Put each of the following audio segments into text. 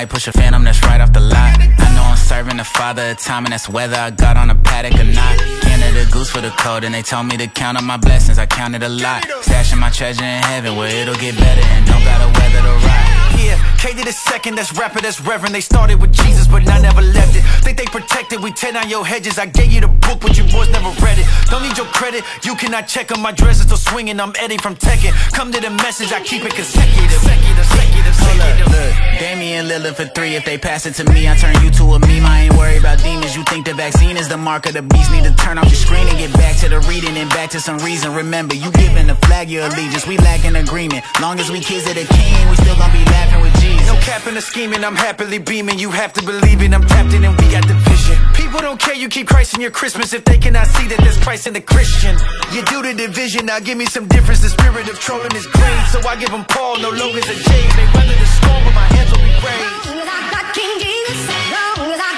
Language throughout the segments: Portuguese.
might push a phantom that's right off the lot. I know I'm serving the father of time and that's whether I got on a paddock or not. A goose for the cold And they told me to count on my blessings, I counted a lot Stashing my treasure in heaven where it'll get better And don't gotta weather the ride Yeah, K.D. to the second, that's rapper, that's reverend They started with Jesus but I never left it Think they protected, we tear down your hedges I gave you the book but you boys never read it Don't need your credit, you cannot check on my dress is still swinging, I'm Eddie from Tekken Come to the message, I keep it consecutive, consecutive, consecutive, Look, Damian Lillard for three If they pass it to me, I turn you to a meme I ain't worried about demons You think the vaccine is the mark of the beast Need to turn off your screen and get back to the reading and back to some reason. Remember, you giving the flag your allegiance. We lack an agreement. Long as we kids of the king, we still gonna be laughing with Jesus. No capping or scheming, I'm happily beaming. You have to believe it. I'm tapped in and we got the vision. People don't care you keep Christ in your Christmas if they cannot see that there's Christ in the Christian. You do the division, now give me some difference. The spirit of trolling is great, so I give them Paul, no Logan's a J's. They weather the storm, but my hands will be brave. As long as I got King Jesus, as long as I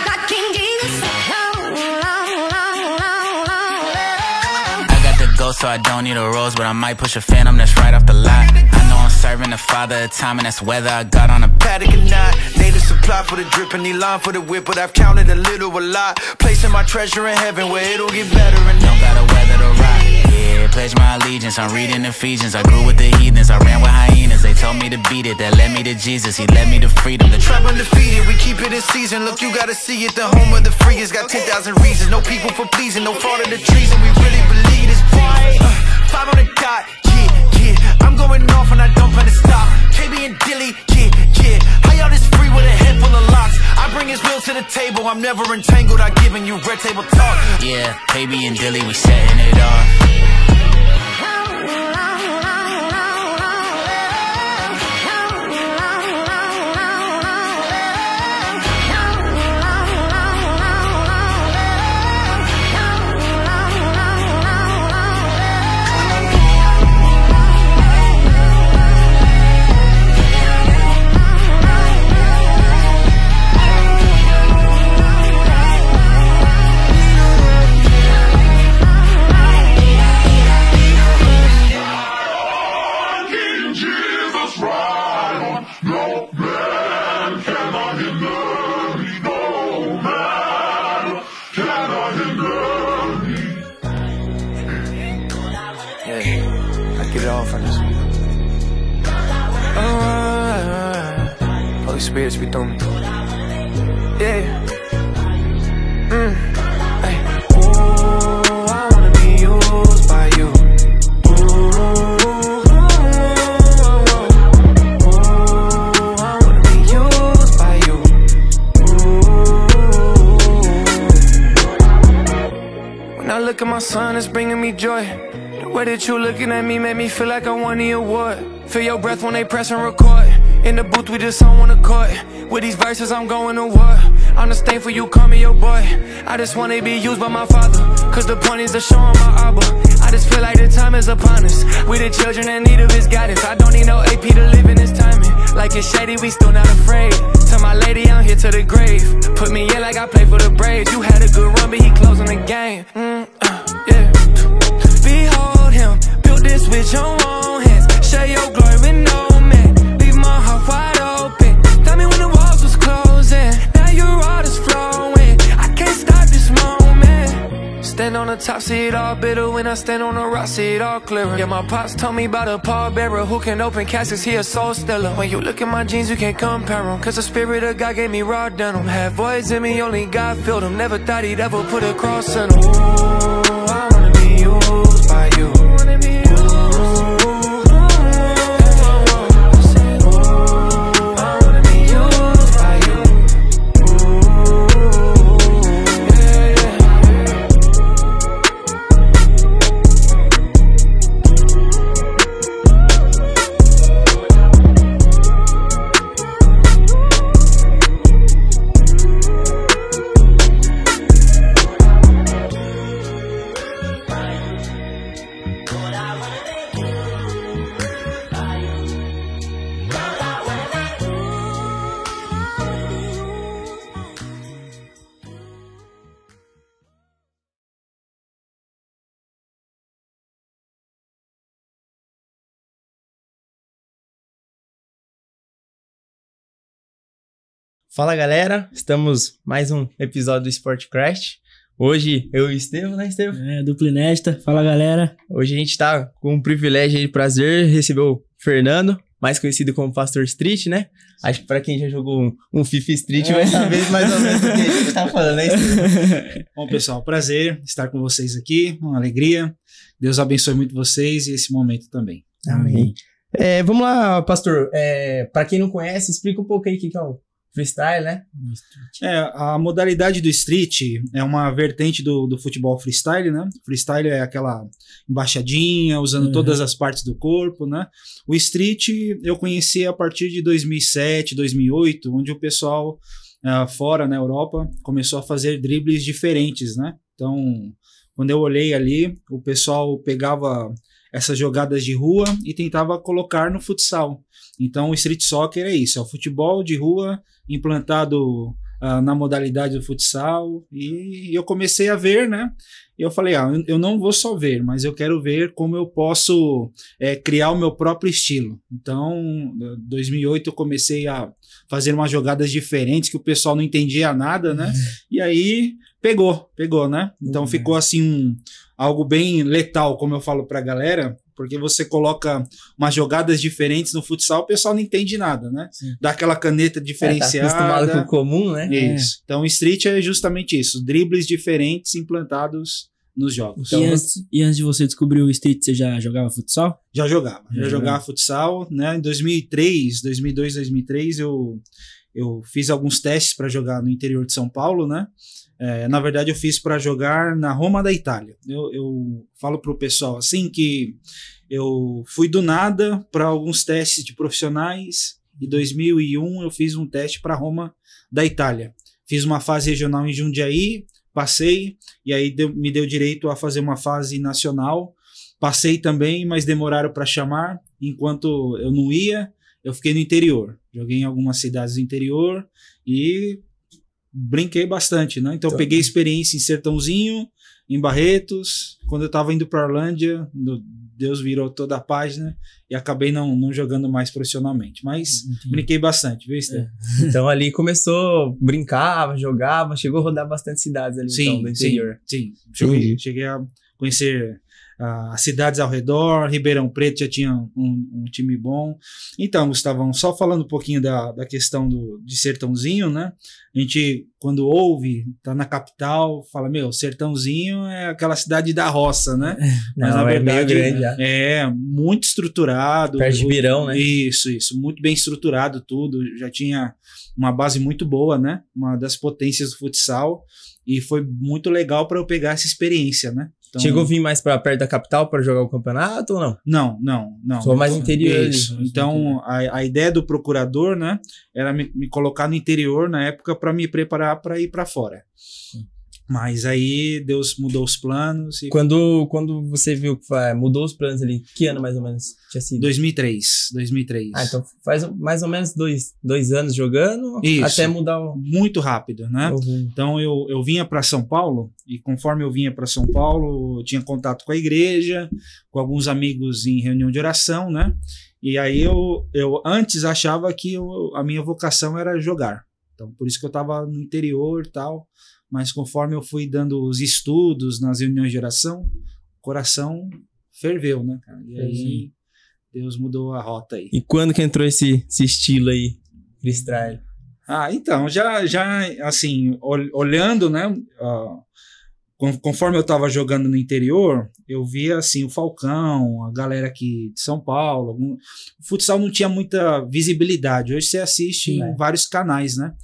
I don't need a rose But I might push a phantom that's right off the lot I know I'm serving the father of time And that's whether I got on a paddock or not They a supply for the drip and line for the whip But I've counted a little a lot Placing my treasure in heaven where it'll get better And no matter gotta the yeah, pledge my allegiance, I'm reading Ephesians I grew with the heathens, I ran with hyenas They told me to beat it, that led me to Jesus He led me to freedom The tribe undefeated, we keep it in season Look, you gotta see it, the home of the freest Got 10,000 reasons, no people for pleasing No fault of the treason, we really believe this boy uh, Five on the dot, yeah, yeah I'm going off and I don't plan to stop KB and Dilly, yeah, yeah High all this free with a handful of locks I bring his will to the table, I'm never entangled I am giving you red table talk Yeah, KB and Dilly, we setting it off bitch be through me. Yeah. Mm. Ooh, I wanna be used by you. Look at my son, it's bringing me joy. The way that you looking at me made me feel like I won the award. Feel your breath when they press and record. In the booth, we just don't wanna cut With these verses, I'm going to war I'm the stain for you, call me your boy I just wanna be used by my father Cause the point is to show him my album. I just feel like the time is upon us We the children in need of his guidance I don't need no AP to live in this timing Like it's shady, we still not afraid Tell my lady I'm here to the grave Put me in like I play for the Braves You had a good run, but he closing the game mm, uh, yeah. Behold him, build this with your own hands Share your glory with no the top, see it all bitter. When I stand on the rock, see it all clearer. Yeah, my pops told me about a pallbearer who can open caskets, he a soul stealer. When you look at my jeans, you can't compare them. Cause the spirit of God gave me raw denim. Had voids in me, only God filled them. Never thought he'd ever put a cross in them. Ooh, I wanna be used by you. Fala galera, estamos mais um episódio do Sport Crash. Hoje eu e o Estevam, né, Estevam? É, duplinesta. Fala galera. Hoje a gente está com um privilégio e prazer receber o Fernando, mais conhecido como Pastor Street, né? Acho que pra quem já jogou um, um FIFA Street é. vai saber mais ou menos do que a gente tá falando, né? Bom, pessoal, prazer estar com vocês aqui, uma alegria. Deus abençoe muito vocês e esse momento também. Amém. É, vamos lá, pastor. É, para quem não conhece, explica um pouco aí o que é o Freestyle, né? É, a modalidade do street é uma vertente do, do futebol freestyle, né? Freestyle é aquela embaixadinha, usando uhum. todas as partes do corpo, né? O street eu conheci a partir de 2007, 2008, onde o pessoal uh, fora na Europa começou a fazer dribles diferentes, né? Então, quando eu olhei ali, o pessoal pegava essas jogadas de rua e tentava colocar no futsal. Então o street soccer é isso, é o futebol de rua implantado uh, na modalidade do futsal e, eu comecei a ver, né? E eu falei, ah, eu não vou só ver, mas eu quero ver como eu posso é, criar o meu próprio estilo. Então, 2008 eu comecei a fazer umas jogadas diferentes que o pessoal não entendia nada, né? Uhum. E aí pegou, pegou, né? Então uhum. ficou assim um, algo bem letal, como eu falo para a galera, porque você coloca umas jogadas diferentes no futsal, o pessoal não entende nada, né? Sim. Dá aquela caneta diferenciada. É, tá acostumado com o comum, né? Isso. É. Então, street é justamente isso, dribles diferentes implantados nos jogos. Então, e, antes, e antes de você descobrir o street você já jogava futsal? Já jogava, já, já jogava futsal, né? Em 2003, 2002, 2003, eu, eu fiz alguns testes para jogar no interior de São Paulo, né? É, na verdade, eu fiz para jogar na Roma da Itália. Eu, eu falo pro pessoal assim que eu fui do nada para alguns testes de profissionais. Em uhum. 2001, eu fiz um teste para Roma da Itália. Fiz uma fase regional em Jundiaí, Passei, e aí deu, me deu direito a fazer uma fase nacional. Passei também, mas demoraram para chamar. Enquanto eu não ia, eu fiquei no interior. Joguei em algumas cidades do interior e brinquei bastante, né? Então, tá. peguei experiência em Sertãozinho, em Barretos. Quando eu estava indo para Orlândia, no, Deus virou toda a página e acabei não, não jogando mais profissionalmente. Mas Entendi. brinquei bastante, viu, Esther? É. Então ali começou, brincava, jogava, chegou a rodar bastante cidades ali então, sim, então, do interior. Sim, sim. Cheguei, cheguei a conhecer ah, as cidades ao redor, Ribeirão Preto já tinha um, um, time bom. Então, Gustavão, só falando um pouquinho da, da questão do, de Sertãozinho, né? A gente, quando ouve, tá na capital, fala, meu, Sertãozinho é aquela cidade da roça, né? Mas Não, na verdade, é meio grande, é muito estruturado. Perto de Mirão, né? Isso, isso, muito bem estruturado tudo, já tinha uma base muito boa, né? Uma das potências do futsal e foi muito legal para eu pegar essa experiência, né? Então, Chegou a vir mais para perto da capital para jogar o campeonato ou não? Não, não, não. Sou mais interior. Isso. então, a, a, ideia do procurador, né, era me, me colocar no interior na época para me preparar para ir para fora. Sim. Mas aí Deus mudou os planos. E... Quando, quando você viu que mudou os planos ali, que ano mais ou menos tinha sido? 2003, 2003. Ah, então faz mais ou menos dois, dois anos jogando Isso, até mudar o... muito rápido, né? Uhum. Então eu, eu vinha para São Paulo e conforme eu vinha para São Paulo, eu tinha contato com a igreja, com alguns amigos em reunião de oração, né? E aí eu, eu antes achava que eu, a minha vocação era jogar. Então por isso que eu estava no interior e tal mas conforme eu fui dando os estudos nas reuniões de oração, o coração ferveu, né, cara? E aí Deus mudou a rota aí. E quando que entrou esse, esse estilo aí, freestyle? Ah, então, já, já assim, olhando, né, uh, conforme eu estava jogando no interior, eu via assim o Falcão, a galera aqui de São Paulo. o futsal não tinha muita visibilidade. Hoje você assiste em vários canais, né?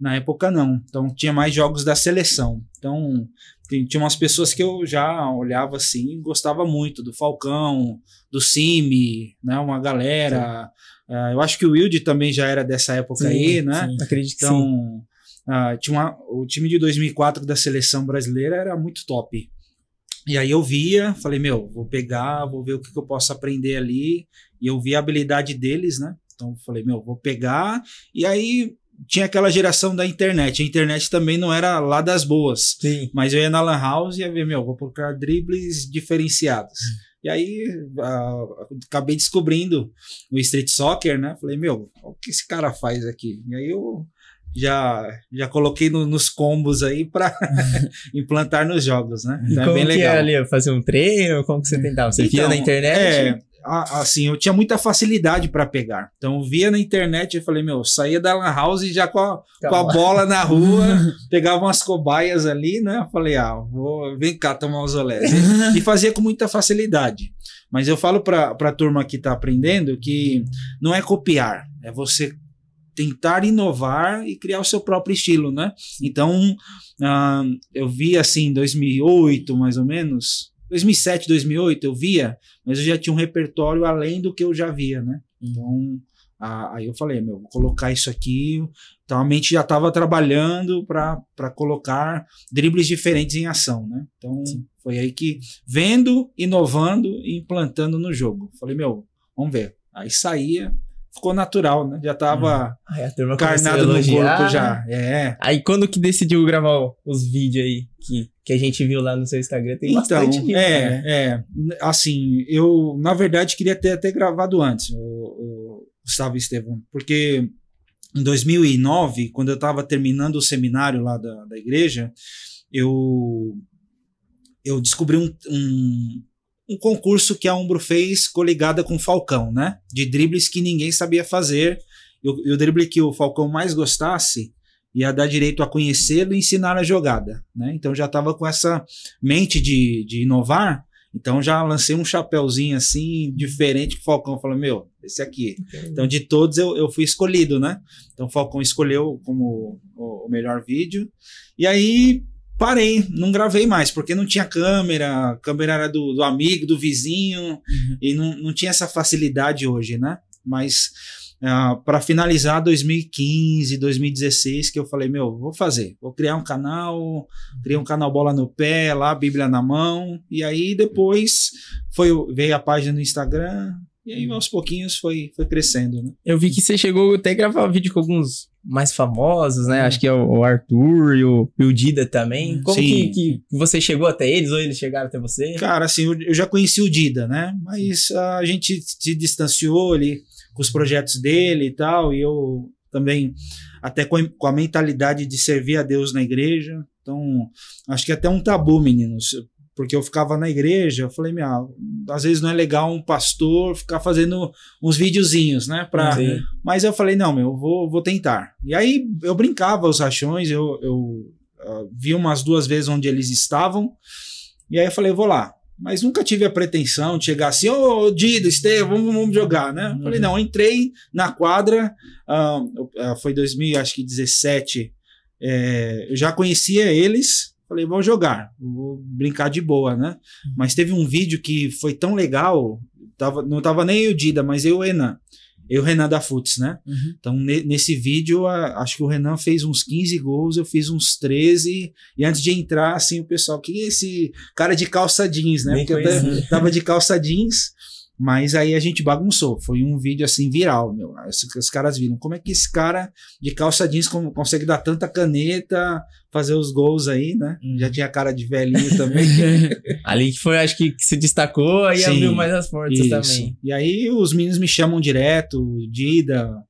Na época, não. Então, tinha mais jogos da seleção. Então, tinha umas pessoas que eu já olhava assim e gostava muito do Falcão, do Cime, né? Uma galera. Uh, eu acho que o Wilde também já era dessa época sim, aí, né? Sim, acredito que então, uh, tinha uma, o time de 2004 da seleção brasileira era muito top. E aí eu via, falei, meu, vou pegar, vou ver o que, que eu posso aprender ali. E eu vi a habilidade deles, né? Então falei, meu, vou pegar. E aí tinha aquela geração da internet. A internet também não era lá das boas. Sim. Mas eu ia na Lan House e ia ver, meu, vou colocar dribles diferenciados. Hum. E aí a, acabei descobrindo o street soccer, né? Falei, meu, o que esse cara faz aqui? E aí eu já, já coloquei no, nos combos aí para implantar nos jogos, né? Então e é como é bem legal. que era ali? Fazer um treino? Como que você é. tentava? Você então, via na internet? É, assim, eu tinha muita facilidade para pegar. Então via na internet, eu falei, meu, saía da lan house já com a, tá com a bola na rua, pegava umas cobaias ali, né? Eu falei, ah, vou, vem cá tomar os olés. e fazia com muita facilidade. Mas eu falo para a turma que está aprendendo que não é copiar, é você tentar inovar e criar o seu próprio estilo, né? Então, uh, eu vi assim, em 2008, mais ou menos, 2007, 2008 eu via, mas eu já tinha um repertório além do que eu já via, né? Uhum. Então, a, aí eu falei, meu, vou colocar isso aqui. Então a mente já estava trabalhando para colocar dribles diferentes em ação, né? Então Sim. foi aí que vendo, inovando e implantando no jogo. Falei, meu, vamos ver. Aí saía, ficou natural, né? Já tava hum. no corpo já. Né? É. Aí quando que decidiu gravar os vídeos aí? Que que a gente viu lá no seu Instagram, tem então, bastante livro. É, né? é. Assim, eu, na verdade, queria ter até gravado antes, o, o Gustavo Estevão, porque em 2009, quando eu estava terminando o seminário lá da, da igreja, eu, eu descobri um, um, um concurso que a Umbro fez coligada com o Falcão, né? De dribles que ninguém sabia fazer. E o drible que o Falcão mais gostasse ia dar direito a conhecê-lo e ensinar a jogada. Né? Então já estava com essa mente de, de inovar, então já lancei um chapéuzinho assim, diferente que o Falcão falou, meu, esse aqui. Entendi. Então de todos eu, eu fui escolhido, né? Então o Falcão escolheu como o, o melhor vídeo. E aí parei, não gravei mais, porque não tinha câmera, a câmera era do, do amigo, do vizinho, uhum. e não, não tinha essa facilidade hoje, né? Mas Uh, ah, para finalizar 2015, 2016, que eu falei, meu, vou fazer, vou criar um canal, criei um canal Bola no Pé, lá, Bíblia na mão, e aí depois foi, veio a página no Instagram, e aí aos pouquinhos foi, foi crescendo, né? Eu vi que você chegou até a gravar vídeo com alguns mais famosos, né? É. Acho que é o Arthur e o, e o Dida também. Uhum. Como que, que, você chegou até eles ou eles chegaram até você? Cara, assim, eu, eu já conheci o Dida, né? Mas a gente se distanciou, ele... Ali com os projetos dele e tal, e eu também até com, com a mentalidade de servir a Deus na igreja. Então, acho que é até um tabu, meninos, porque eu ficava na igreja, eu falei, minha, às vezes não é legal um pastor ficar fazendo uns videozinhos, né? Pra... Mas eu falei, não, meu, vou, vou tentar. E aí eu brincava os rachões, eu, eu uh, vi umas duas vezes onde eles estavam, e aí eu falei, vou lá mas nunca tive a pretensão de chegar assim, ô oh, Dido, Estevam, vamos, vamos, jogar, né? Uhum. Falei, não, entrei na quadra, ah, foi 2017, é, eu já conhecia eles, falei, vou jogar, vou brincar de boa, né? Uhum. Mas teve um vídeo que foi tão legal, tava, não tava nem o Dida, mas eu e o Enan, e o Renan da Futs, né? Uhum. Então, ne, nesse vídeo, a, acho que o Renan fez uns 15 gols, eu fiz uns 13. E antes de entrar, assim, o pessoal, que esse cara de calça jeans, né? Bem Porque conhecido. eu tava de calça jeans. Mas aí a gente bagunçou. Foi um vídeo assim viral, meu. Os, os caras viram. Como é que esse cara de calça jeans consegue dar tanta caneta, fazer os gols aí, né? Hum. Já tinha cara de velhinho também. Ali que foi, acho que, que se destacou, aí Sim, abriu mais as portas isso. também. E aí os meninos me chamam direto, Dida,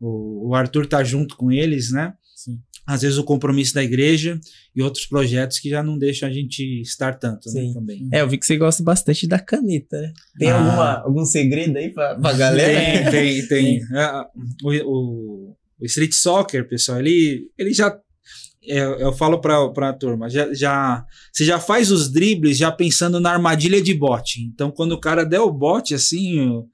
o, o Arthur tá junto com eles, né? às vezes o compromisso da igreja e outros projetos que já não deixam a gente estar tanto, né, Sim. né, também. É, eu vi que você gosta bastante da caneta, né? Tem ah. alguma, algum segredo aí para a galera? Tem, tem, tem. Ah, o, o, o, street soccer, pessoal, ele, ele já... Eu, é, eu falo para a turma, já, já, você já faz os dribles já pensando na armadilha de bote. Então, quando o cara der o bote, assim... Eu,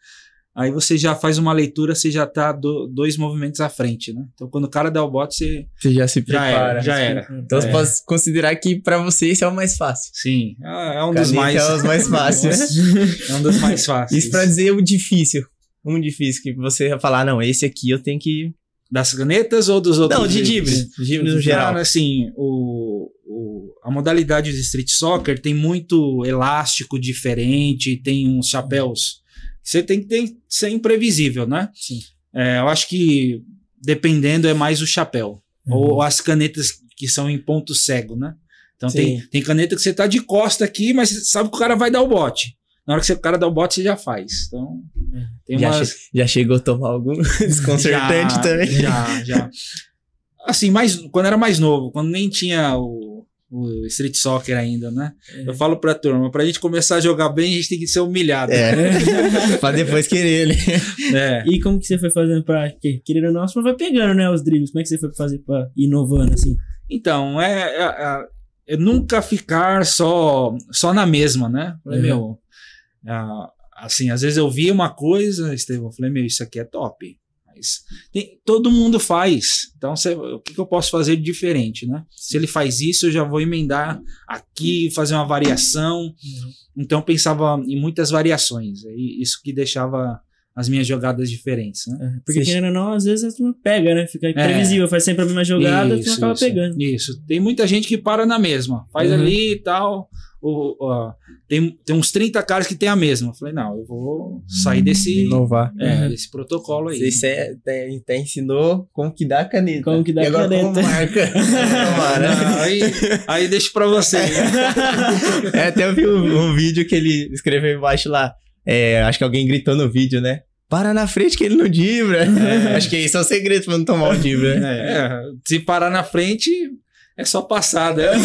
aí você já faz uma leitura, você já tá do, dois movimentos à frente, né? Então quando o cara dá o bote, você, você já se prepara. Já era. Já era. Então é. você pode considerar que para você esse é o mais fácil. Sim, é um dos mais. É um dos mais é fáceis. é um dos mais fáceis. Isso para dizer o difícil, um difícil que você vai falar, não, esse aqui eu tenho que das canetas ou dos outros? Não, de dívidas. dribles no geral. assim, o, o, a modalidade de street soccer tem muito elástico diferente, tem uns chapéus você tem que ter, ser imprevisível, né? Sim. É, eu acho que dependendo é mais o chapéu. Uhum. Ou, as canetas que são em ponto cego, né? Então tem, tem caneta que você tá de costa aqui, mas você sabe que o cara vai dar o bote. Na hora que você, o cara dá o bote, você já faz. Então, tem já, umas... che já chegou a tomar algum desconcertante já, também? Já, já. Assim, mais, quando era mais novo, quando nem tinha o o street soccer ainda, né? É. Eu falo pra turma, pra gente começar a jogar bem, a gente tem que ser humilhado. É. Né? pra depois querer ele. Né? É. E como que você foi fazendo pra que, querer o nosso, vai pegando, né, os dribles. Como é que você foi fazer pra inovando, assim? Então, é, é, é nunca ficar só, só na mesma, né? Falei, uhum. meu, ah, assim, às vezes eu via uma coisa, Estevão, falei, meu, isso aqui é top tem, todo mundo faz. Então, cê, o que, que, eu posso fazer de diferente, né? Se ele faz isso, eu já vou emendar aqui, fazer uma variação. Uhum. Então, pensava em muitas variações. E isso que deixava as minhas jogadas diferentes, né? É, porque se querendo ou não, às vezes a pega, né? Fica é. imprevisível, é, faz sempre a mesma jogada, isso, a acaba isso, pegando. Isso. Tem muita gente que para na mesma, faz uhum. ali e tal. tem, tem uns 30 caras que tem a mesma. Eu falei, não, eu vou sair hum, desse, Inovar. É, uhum. desse protocolo aí. Você até, até ensinou como que dá a caneta. Como que dá e agora caneta. Como marca. aí, aí deixo pra você. Né? é, até eu vi um, um vídeo que ele escreveu embaixo lá é, acho que alguém gritou no vídeo, né? Para na frente que ele não dibra. É. Acho que isso é o segredo pra não tomar o dibra. Né? É. Se parar na frente, é só passada. Né?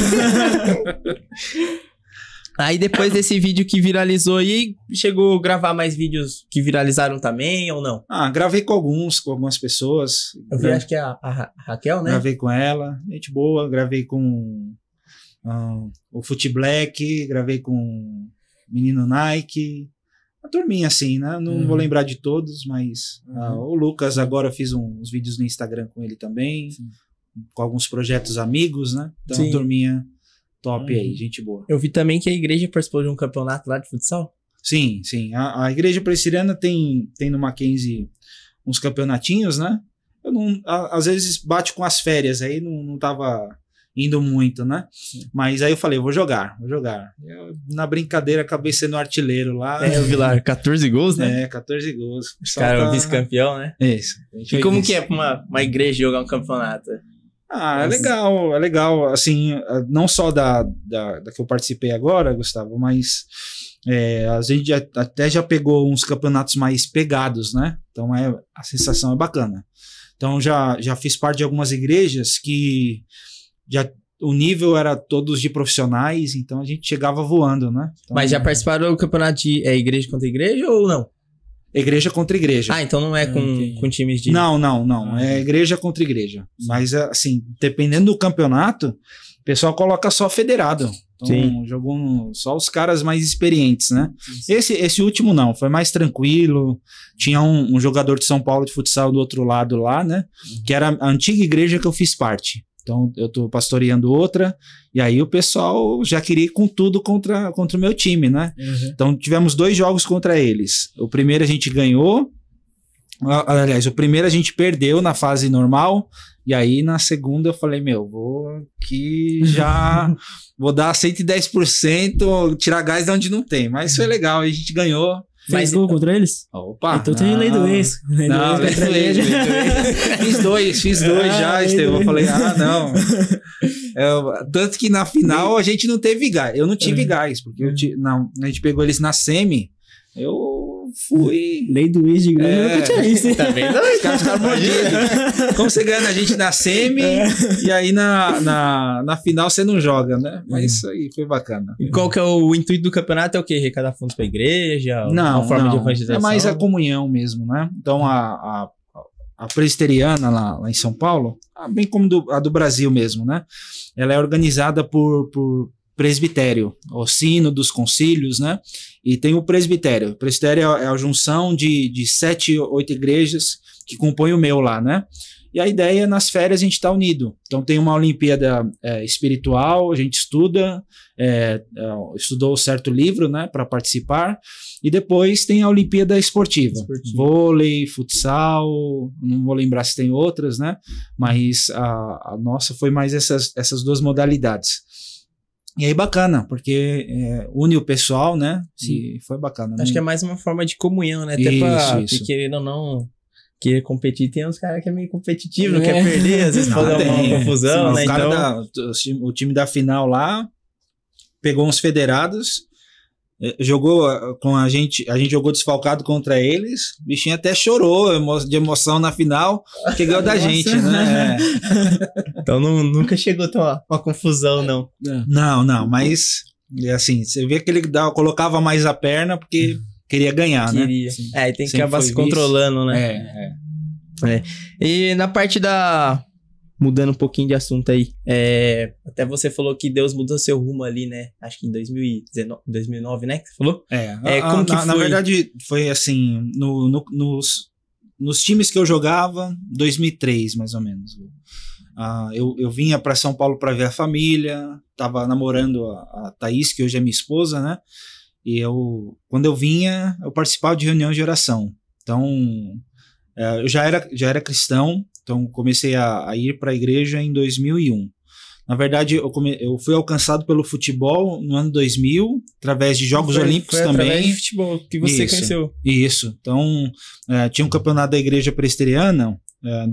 aí depois desse vídeo que viralizou aí, chegou a gravar mais vídeos que viralizaram também ou não? Ah, gravei com alguns, com algumas pessoas. Eu vi, acho que é a, a Raquel, né? Gravei com ela, gente boa. Gravei com um, ah, o Foot Black, gravei com Menino Nike, uma turminha assim, né? Não uhum. vou lembrar de todos, mas ah, uhum. o Lucas agora eu fiz um, uns vídeos no Instagram com ele também, Sim. com alguns projetos amigos, né? Então, Sim. turminha top uhum. aí, gente boa. Eu vi também que a igreja participou de um campeonato lá de futsal. Sim, sim. A, a igreja presteriana tem, tem no Mackenzie uns campeonatinhos, né? Eu não, a, às vezes bate com as férias, aí não, não tava indo muito, né? Mas aí eu falei, vou jogar, vou jogar. Eu, na brincadeira, acabei sendo artilheiro lá. É, o Vilar, 14 gols, né? É, 14 gols. Cara, tá... vice-campeão, né? Isso. E como isso. que é pra uma, uma igreja jogar um campeonato? Ah, é legal, é legal. Assim, não só da, da, da que eu participei agora, Gustavo, mas é, a gente já, até já pegou uns campeonatos mais pegados, né? Então é, a sensação é bacana. Então já, já fiz parte de algumas igrejas que já o nível era todos de profissionais, então a gente chegava voando, né? Então, Mas já participaram do campeonato de é, igreja contra igreja ou não? Igreja contra igreja. Ah, então não é ah, com, com times de. Não, não, não. Ah, é igreja contra igreja. Mas, é, assim, dependendo do campeonato, o pessoal coloca só federado. Então, Sim. jogou no, só os caras mais experientes, né? Esse, esse último não, foi mais tranquilo. Tinha um, um, jogador de São Paulo de futsal do outro lado lá, né? Uhum. Que era a antiga igreja que eu fiz parte. Então eu estou pastoreando outra, e aí o pessoal já queria ir com tudo contra, contra o meu time, né? Uhum. Então tivemos dois jogos contra eles. O primeiro a gente ganhou, aliás, o primeiro a gente perdeu na fase normal, e aí na segunda eu falei, meu, vou aqui já vou dar 110%, tirar gás de onde não tem. Mas foi uhum. legal, a gente ganhou. Fez gol contra eles? Opa! Então tem lei do ex. Lei não, do ex lei do ex. fiz dois, fiz dois ah, já, Estevão. Eu falei, ah, não. tanto que na final a gente não teve gás. Eu não tive uhum. gás, porque eu, não, a gente pegou eles na semi. Eu fui. Lei do ex de grana, é, tinha Também tá não, os Como você ganha a gente na semi é. e aí na, na, na final você não joga, né? Mas é. isso aí foi bacana. E qual que é o, o intuito do campeonato? É o quê? Arrecadar fundos pra igreja? Não, forma não. de evangelização? É mais a comunhão mesmo, né? Então a, a a presbiteriana lá, lá, em São Paulo, ah, bem como do, a do Brasil mesmo, né? Ela é organizada por, por, presbitério, o sino dos concílios, né? E tem o presbitério. O presbitério é, é a junção de, de sete, oito igrejas que compõem o meu lá, né? E a ideia é nas férias a gente está unido. Então tem uma Olimpíada é, espiritual, a gente estuda, é, é estudou certo livro né, para participar, e depois tem a Olimpíada esportiva. esportiva. Vôlei, futsal, não vou lembrar se tem outras, né? Mas a, a nossa foi mais essas, essas duas modalidades. E aí bacana, porque é, une o pessoal, né? Sim. E foi bacana. Né? Acho né? que é mais uma forma de comunhão, né? Até isso, pra, isso. querendo ou não, querer competir. Tem uns caras que é meio competitivo, não é. quer perder, às vezes fazer uma confusão, Sim, né? O, então... da, o time da final lá pegou uns federados é, jogou é, com a gente, a gente jogou desfalcado contra eles. O bichinho até chorou de emoção na final, que ganhou da gente, né? É. Então não, nunca chegou a ter uma, confusão, não. Não, não, mas assim, você vê que ele colocava mais a perna porque queria ganhar, né? queria. né? é, e tem que acabar se controlando, isso. né? É, é. É. E na parte da mudando um pouquinho de assunto aí. É, até você falou que Deus mudou seu rumo ali, né? Acho que em 2019, 2009, né? Que você falou? É. é como a, que na, foi? na verdade, foi assim, no, no, nos, nos times que eu jogava, 2003, mais ou menos. Ah, eu, eu vinha para São Paulo para ver a família, tava namorando a, a Thaís, que hoje é minha esposa, né? E eu, quando eu vinha, eu participava de reunião de oração. Então, é, eu já era, já era cristão, então, comecei a, a ir para a igreja em 2001. Na verdade, eu, come, eu, fui alcançado pelo futebol no ano 2000, através de Jogos foi, Olímpicos foi também. Através de futebol que você isso, conheceu. Isso. Então, é, tinha um campeonato da igreja presteriana. É,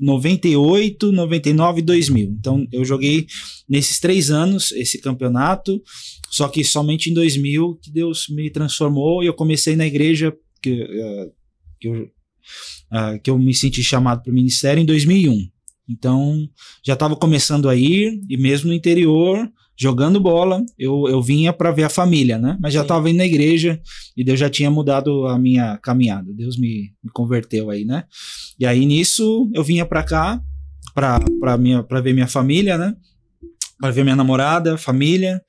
98, 99 e 2000. Então eu joguei nesses três anos esse campeonato, só que somente em 2000 que Deus me transformou e eu comecei na igreja que, uh, que eu uh, que eu me senti chamado para o ministério em 2001. Então, já estava começando a ir, e mesmo no interior, jogando bola, eu, eu vinha para ver a família, né? Mas já estava indo na igreja, e Deus já tinha mudado a minha caminhada. Deus me, me converteu aí, né? E aí, nisso, eu vinha para cá, para ver minha família, né? Para ver minha namorada, família.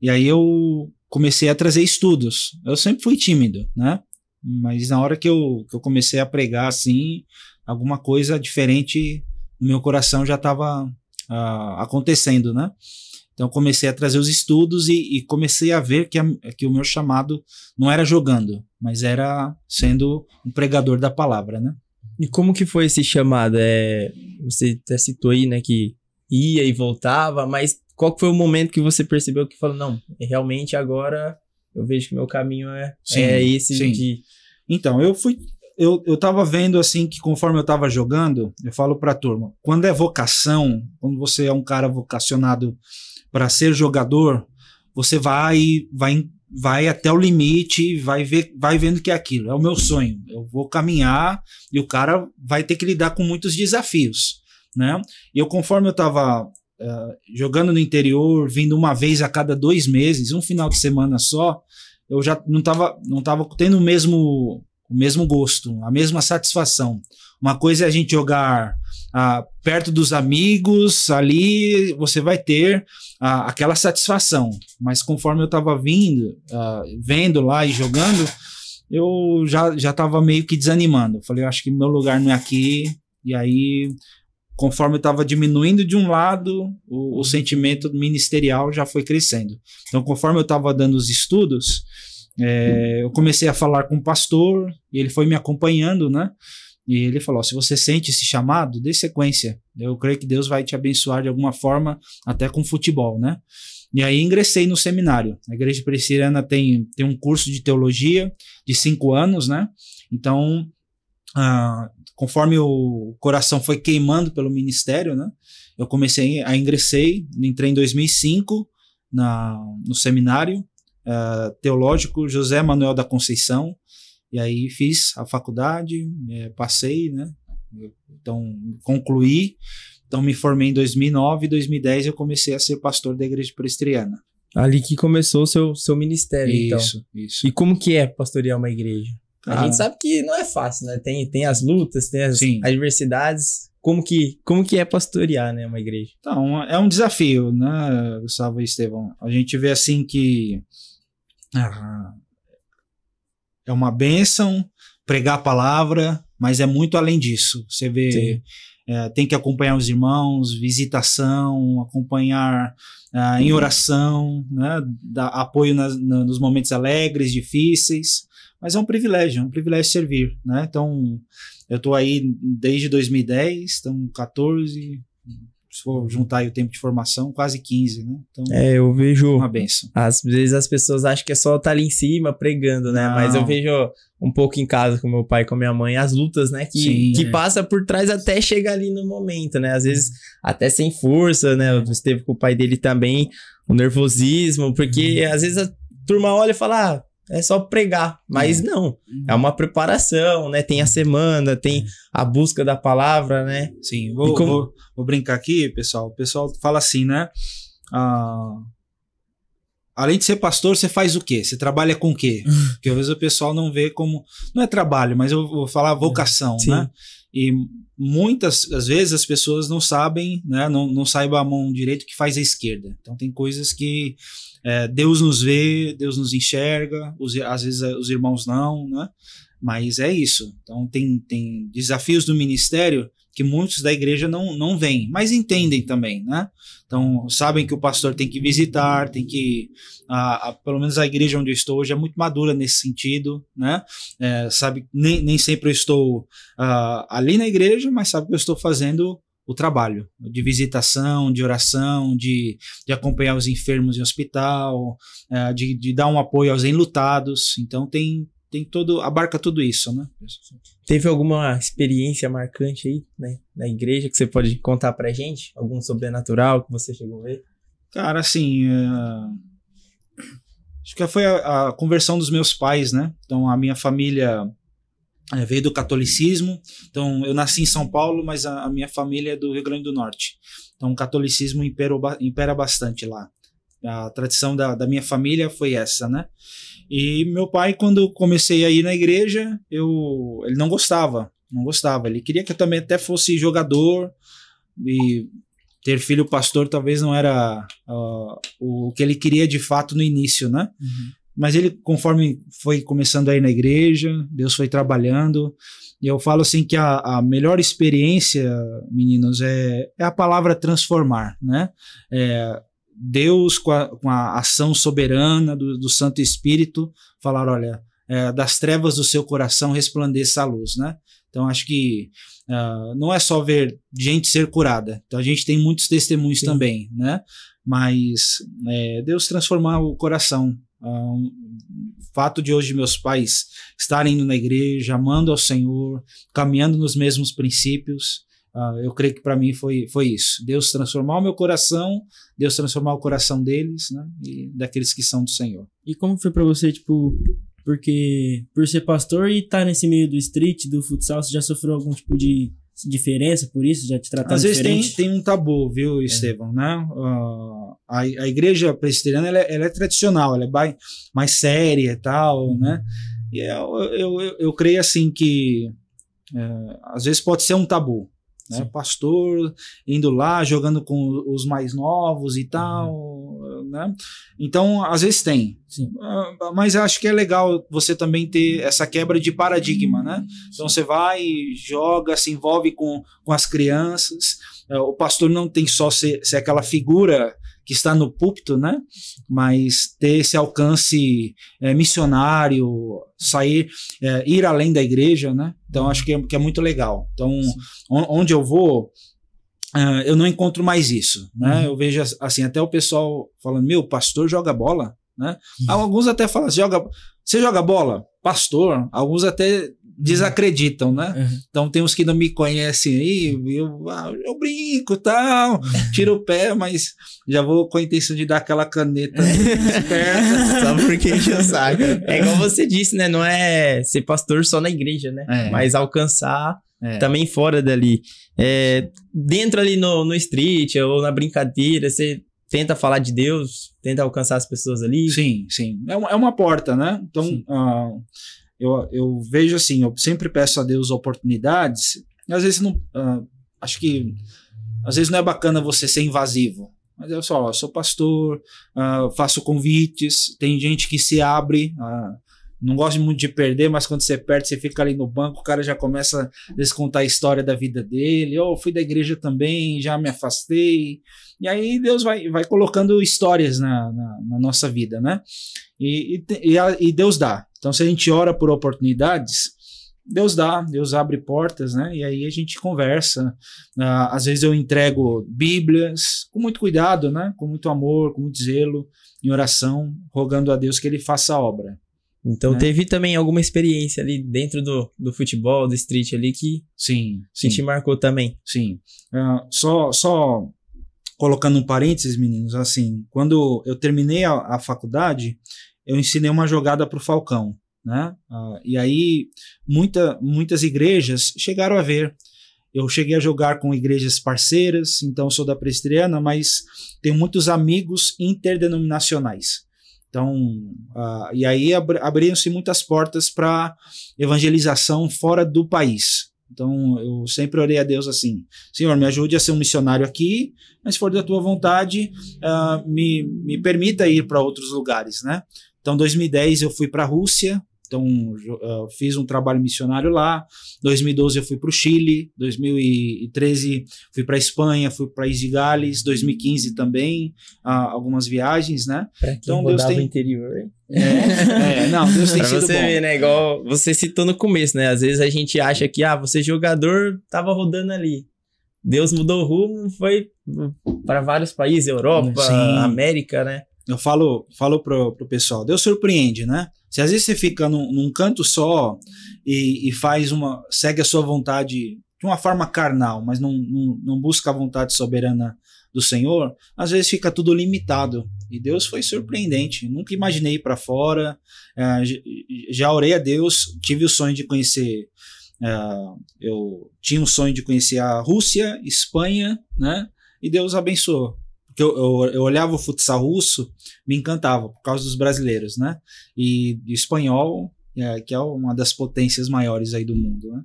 E aí eu comecei a trazer estudos. Eu sempre fui tímido, né? Mas na hora que eu, que eu comecei a pregar, assim, alguma coisa diferente no meu coração já estava uh, ah, acontecendo, né? Então comecei a trazer os estudos e, e comecei a ver que, a, que o meu chamado não era jogando, mas era sendo um pregador da palavra, né? E como que foi esse chamado? É, você até citou aí, né, que ia e voltava, mas qual foi o momento que você percebeu que falou, não, é realmente agora eu vejo que meu caminho é, sim, é esse sim. de. Então, eu fui. Eu, eu tava vendo assim que conforme eu tava jogando, eu falo pra turma: quando é vocação, quando você é um cara vocacionado para ser jogador, você vai, vai, vai até o limite, vai, ver, vai vendo que é aquilo. É o meu sonho. Eu vou caminhar e o cara vai ter que lidar com muitos desafios. Né? E eu, conforme eu tava eh, jogando no interior, vindo uma vez a cada dois meses, um final de semana só, eu já não estava não tava tendo o mesmo, o mesmo gosto, a mesma satisfação. Uma coisa é a gente jogar ah, perto dos amigos, ali você vai ter ah, aquela satisfação. Mas conforme eu estava vindo, ah, vendo lá e jogando, eu já já estava meio que desanimando. Eu falei, acho que meu lugar não é aqui. E aí conforme estava diminuindo de um lado, o, o, sentimento ministerial já foi crescendo. Então, conforme eu estava dando os estudos, é, eu comecei a falar com o pastor, e ele foi me acompanhando, né? E ele falou: se você sente esse chamado, dê sequência. Eu creio que Deus vai te abençoar de alguma forma, até com futebol, né? E aí ingressei no seminário. A Igreja Presbiteriana tem, tem um curso de teologia de cinco anos, né? Então, ah, conforme o coração foi queimando pelo ministério, né? Eu comecei a ingressei, entrei em 2005 na, no seminário uh, teológico José Manuel da Conceição e aí fiz a faculdade, é, passei, né? Então concluí, então me formei em 2009 e 2010 eu comecei a ser pastor da igreja presbiteriana. Ali que começou o seu, seu ministério, isso, então. Isso, isso. E como que é pastorear uma igreja? A gente ah. sabe que não é fácil, né? Tem, tem as lutas, tem as Sim. adversidades. Como que, como que é pastorear, né, uma igreja? Então, é um desafio, né, Gustavo e Estevão? A gente vê assim que ah, é uma bênção pregar a palavra, mas é muito além disso. Você vê, é, tem que acompanhar os irmãos, visitação, acompanhar ah, em uhum. oração, né, dar apoio nas, nos momentos alegres, difíceis mas é um privilégio, é um privilégio servir, né? Então, eu estou aí desde 2010, então 14, se for juntar o tempo de formação, quase 15, né? Então, é, eu vejo. Uma benção. Às vezes as pessoas acham que é só estar tá ali em cima pregando, né? Não. Mas eu vejo um pouco em casa com meu pai, com minha mãe, as lutas, né? Que, que é. passa por trás até chegar ali no momento, né? Às vezes até sem força, né? Eu esteve com o pai dele também, o nervosismo, porque hum. às vezes a turma olha e fala. Ah, é só pregar. Mas é. não, uhum. é uma preparação, né? Tem a semana, tem é. a busca da palavra, né? Sim, vou, como... vou, vou, brincar aqui, pessoal. O pessoal fala assim, né? Ah, além de ser pastor, você faz o quê? Você trabalha com o quê? Porque às vezes o pessoal não vê como. Não é trabalho, mas eu vou falar vocação, é, né? E muitas às vezes as pessoas não sabem, né? Não, não saibam a mão direito que faz a esquerda. Então tem coisas que é, Deus nos vê, Deus nos enxerga, os, às vezes é, os irmãos não, né? Mas é isso. Então tem, tem desafios do ministério que muitos da igreja não, não veem, mas entendem também, né? Então, sabem que o pastor tem que visitar, tem que. A, a, pelo menos a igreja onde eu estou hoje é muito madura nesse sentido, né? É, sabe, nem, nem sempre eu estou uh, ali na igreja, mas sabe que eu estou fazendo o trabalho de visitação, de oração, de, de acompanhar os enfermos em hospital, é, de, de dar um apoio aos enlutados. Então tem tem todo abarca tudo isso, né? Teve alguma experiência marcante aí né, na igreja que você pode contar para gente? Algum sobrenatural que você chegou a ver? Cara, assim, é, acho que foi a, a conversão dos meus pais, né? Então a minha família é, veio do catolicismo. Então, eu nasci em São Paulo, mas a, a minha família é do Rio Grande do Norte. Então, o catolicismo impera, impera bastante lá. A tradição da, da minha família foi essa, né? E meu pai, quando comecei a ir na igreja, eu, ele não gostava, não gostava. Ele queria que eu também até fosse jogador e ter filho pastor talvez não era uh, o que ele queria de fato no início, né? Uhum. Mas ele, conforme foi começando aí na igreja, Deus foi trabalhando. E eu falo assim que a, a melhor experiência, meninos, é, é a palavra transformar, né? É, Deus, com a, com a, ação soberana do, do Santo Espírito, falar: olha, é, das trevas do seu coração resplandeça a luz, né? Então, acho que uh, não é só ver gente ser curada. Então, a gente tem muitos testemunhos Sim. também, né? Mas é, Deus transformar o coração um, fato de hoje meus pais estarem indo na igreja, amando ao Senhor, caminhando nos mesmos princípios, uh, eu creio que para mim foi, foi isso. Deus transformar o meu coração, Deus transformar o coração deles, né, e daqueles que são do Senhor. E como foi para você, tipo, porque por ser pastor e estar tá nesse meio do street, do futsal, você já sofreu algum tipo de diferença por isso, já te tratando Às diferente? vezes tem, tem um tabu, viu, Estevão, é. né? Uh, a, a igreja presbiteriana, ela, é, ela, é tradicional, ela é mais, mais séria e tal, uhum. né? E é, eu, eu, eu, eu, creio, assim, que é, às vezes pode ser um tabu, né? Pastor indo lá, jogando com os mais novos e uhum. tal, uhum né? Então, às vezes tem. Sim. Ah, mas acho que é legal você também ter essa quebra de paradigma, né? Então você vai, joga, se envolve com, com as crianças. É, o pastor não tem só ser, ser aquela figura que está no púlpito, né? Mas ter esse alcance é, missionário, sair, é, ir além da igreja, né? Então acho que é, que é muito legal. Então, on, onde eu vou, Uh, eu não encontro mais isso, né? Uhum. Eu vejo assim, até o pessoal falando, meu, pastor joga bola, né? Uhum. Alguns até falam, joga, você joga bola? Pastor, alguns até uhum. desacreditam, né? uhum. né? Então tem uns que não me conhecem aí, eu, ah, eu brinco tal, uhum. tiro o pé, mas já vou com a intenção de dar aquela caneta esperta. só porque já sabe. É igual você disse, né? Não é ser pastor só na igreja, né? É. Mas alcançar é. Também fora dali. É, dentro ali no, no street ou na brincadeira, você tenta falar de Deus, tenta alcançar as pessoas ali. Sim, sim. É uma, é uma porta, né? Então, uh, eu, eu vejo assim, eu sempre peço a Deus oportunidades. Às vezes não. Uh, acho que. Às vezes não é bacana você ser invasivo. Mas eu só, eu sou pastor, uh, faço convites, tem gente que se abre. Uh, não gosta muito de perder, mas quando você perde, você fica ali no banco, o cara já começa a descontar a história da vida dele. Eu oh, fui da igreja também, já me afastei. E aí Deus vai, vai colocando histórias na, na, na nossa vida, né? E, e, e, a, e Deus dá. Então, se a gente ora por oportunidades, Deus dá, Deus abre portas, né? E aí a gente conversa. Ah, às vezes eu entrego Bíblias, com muito cuidado, né? Com muito amor, com muito zelo, em oração, rogando a Deus que Ele faça a obra. Então né? teve também alguma experiência ali dentro do, do futebol, do street ali que, sim, que te marcou também. Sim. Uh, só, só colocando um parênteses, meninos, assim, quando eu terminei a, a faculdade, eu ensinei uma jogada para o Falcão. Né? Uh, e aí muita, muitas igrejas chegaram a ver. Eu cheguei a jogar com igrejas parceiras, então sou da presbiteriana, mas tenho muitos amigos interdenominacionais. Então, uh, e aí ab abriram-se muitas portas para evangelização fora do país. Então, eu sempre orei a Deus assim: Senhor, me ajude a ser um missionário aqui, mas se for da tua vontade, uh, me, me permita ir para outros lugares, né? Então, 2010 eu fui para a Rússia, então, eh, fiz um trabalho missionário lá. 2012 eu fui para o Chile, 2013 fui para Espanha, fui para País de Gales, 2015 também, uh, algumas viagens, né? Pra então, Deus tem interior. Hein? É, é, não, Deus tem sido você bom. Ver, né, igual você citou no começo, né? Às vezes a gente acha que ah, você jogador tava rodando ali. Deus mudou o rumo, foi para vários países, Europa, Sim. América, né? Eu falo, falo pro, pro pessoal, Deus surpreende, né? Se às vezes você fica num, num canto só e, e, faz uma. segue a sua vontade de uma forma carnal, mas não, não, não, busca a vontade soberana do Senhor, às vezes fica tudo limitado. E Deus foi surpreendente. Nunca imaginei para fora. É, já orei a Deus, tive o sonho de conhecer. É, eu tinha um sonho de conhecer a Rússia, Espanha, né? E Deus abençoou porque eu, eu, eu, olhava o futsal russo, me encantava por causa dos brasileiros, né? E, e espanhol, é, que é uma das potências maiores aí do mundo, né?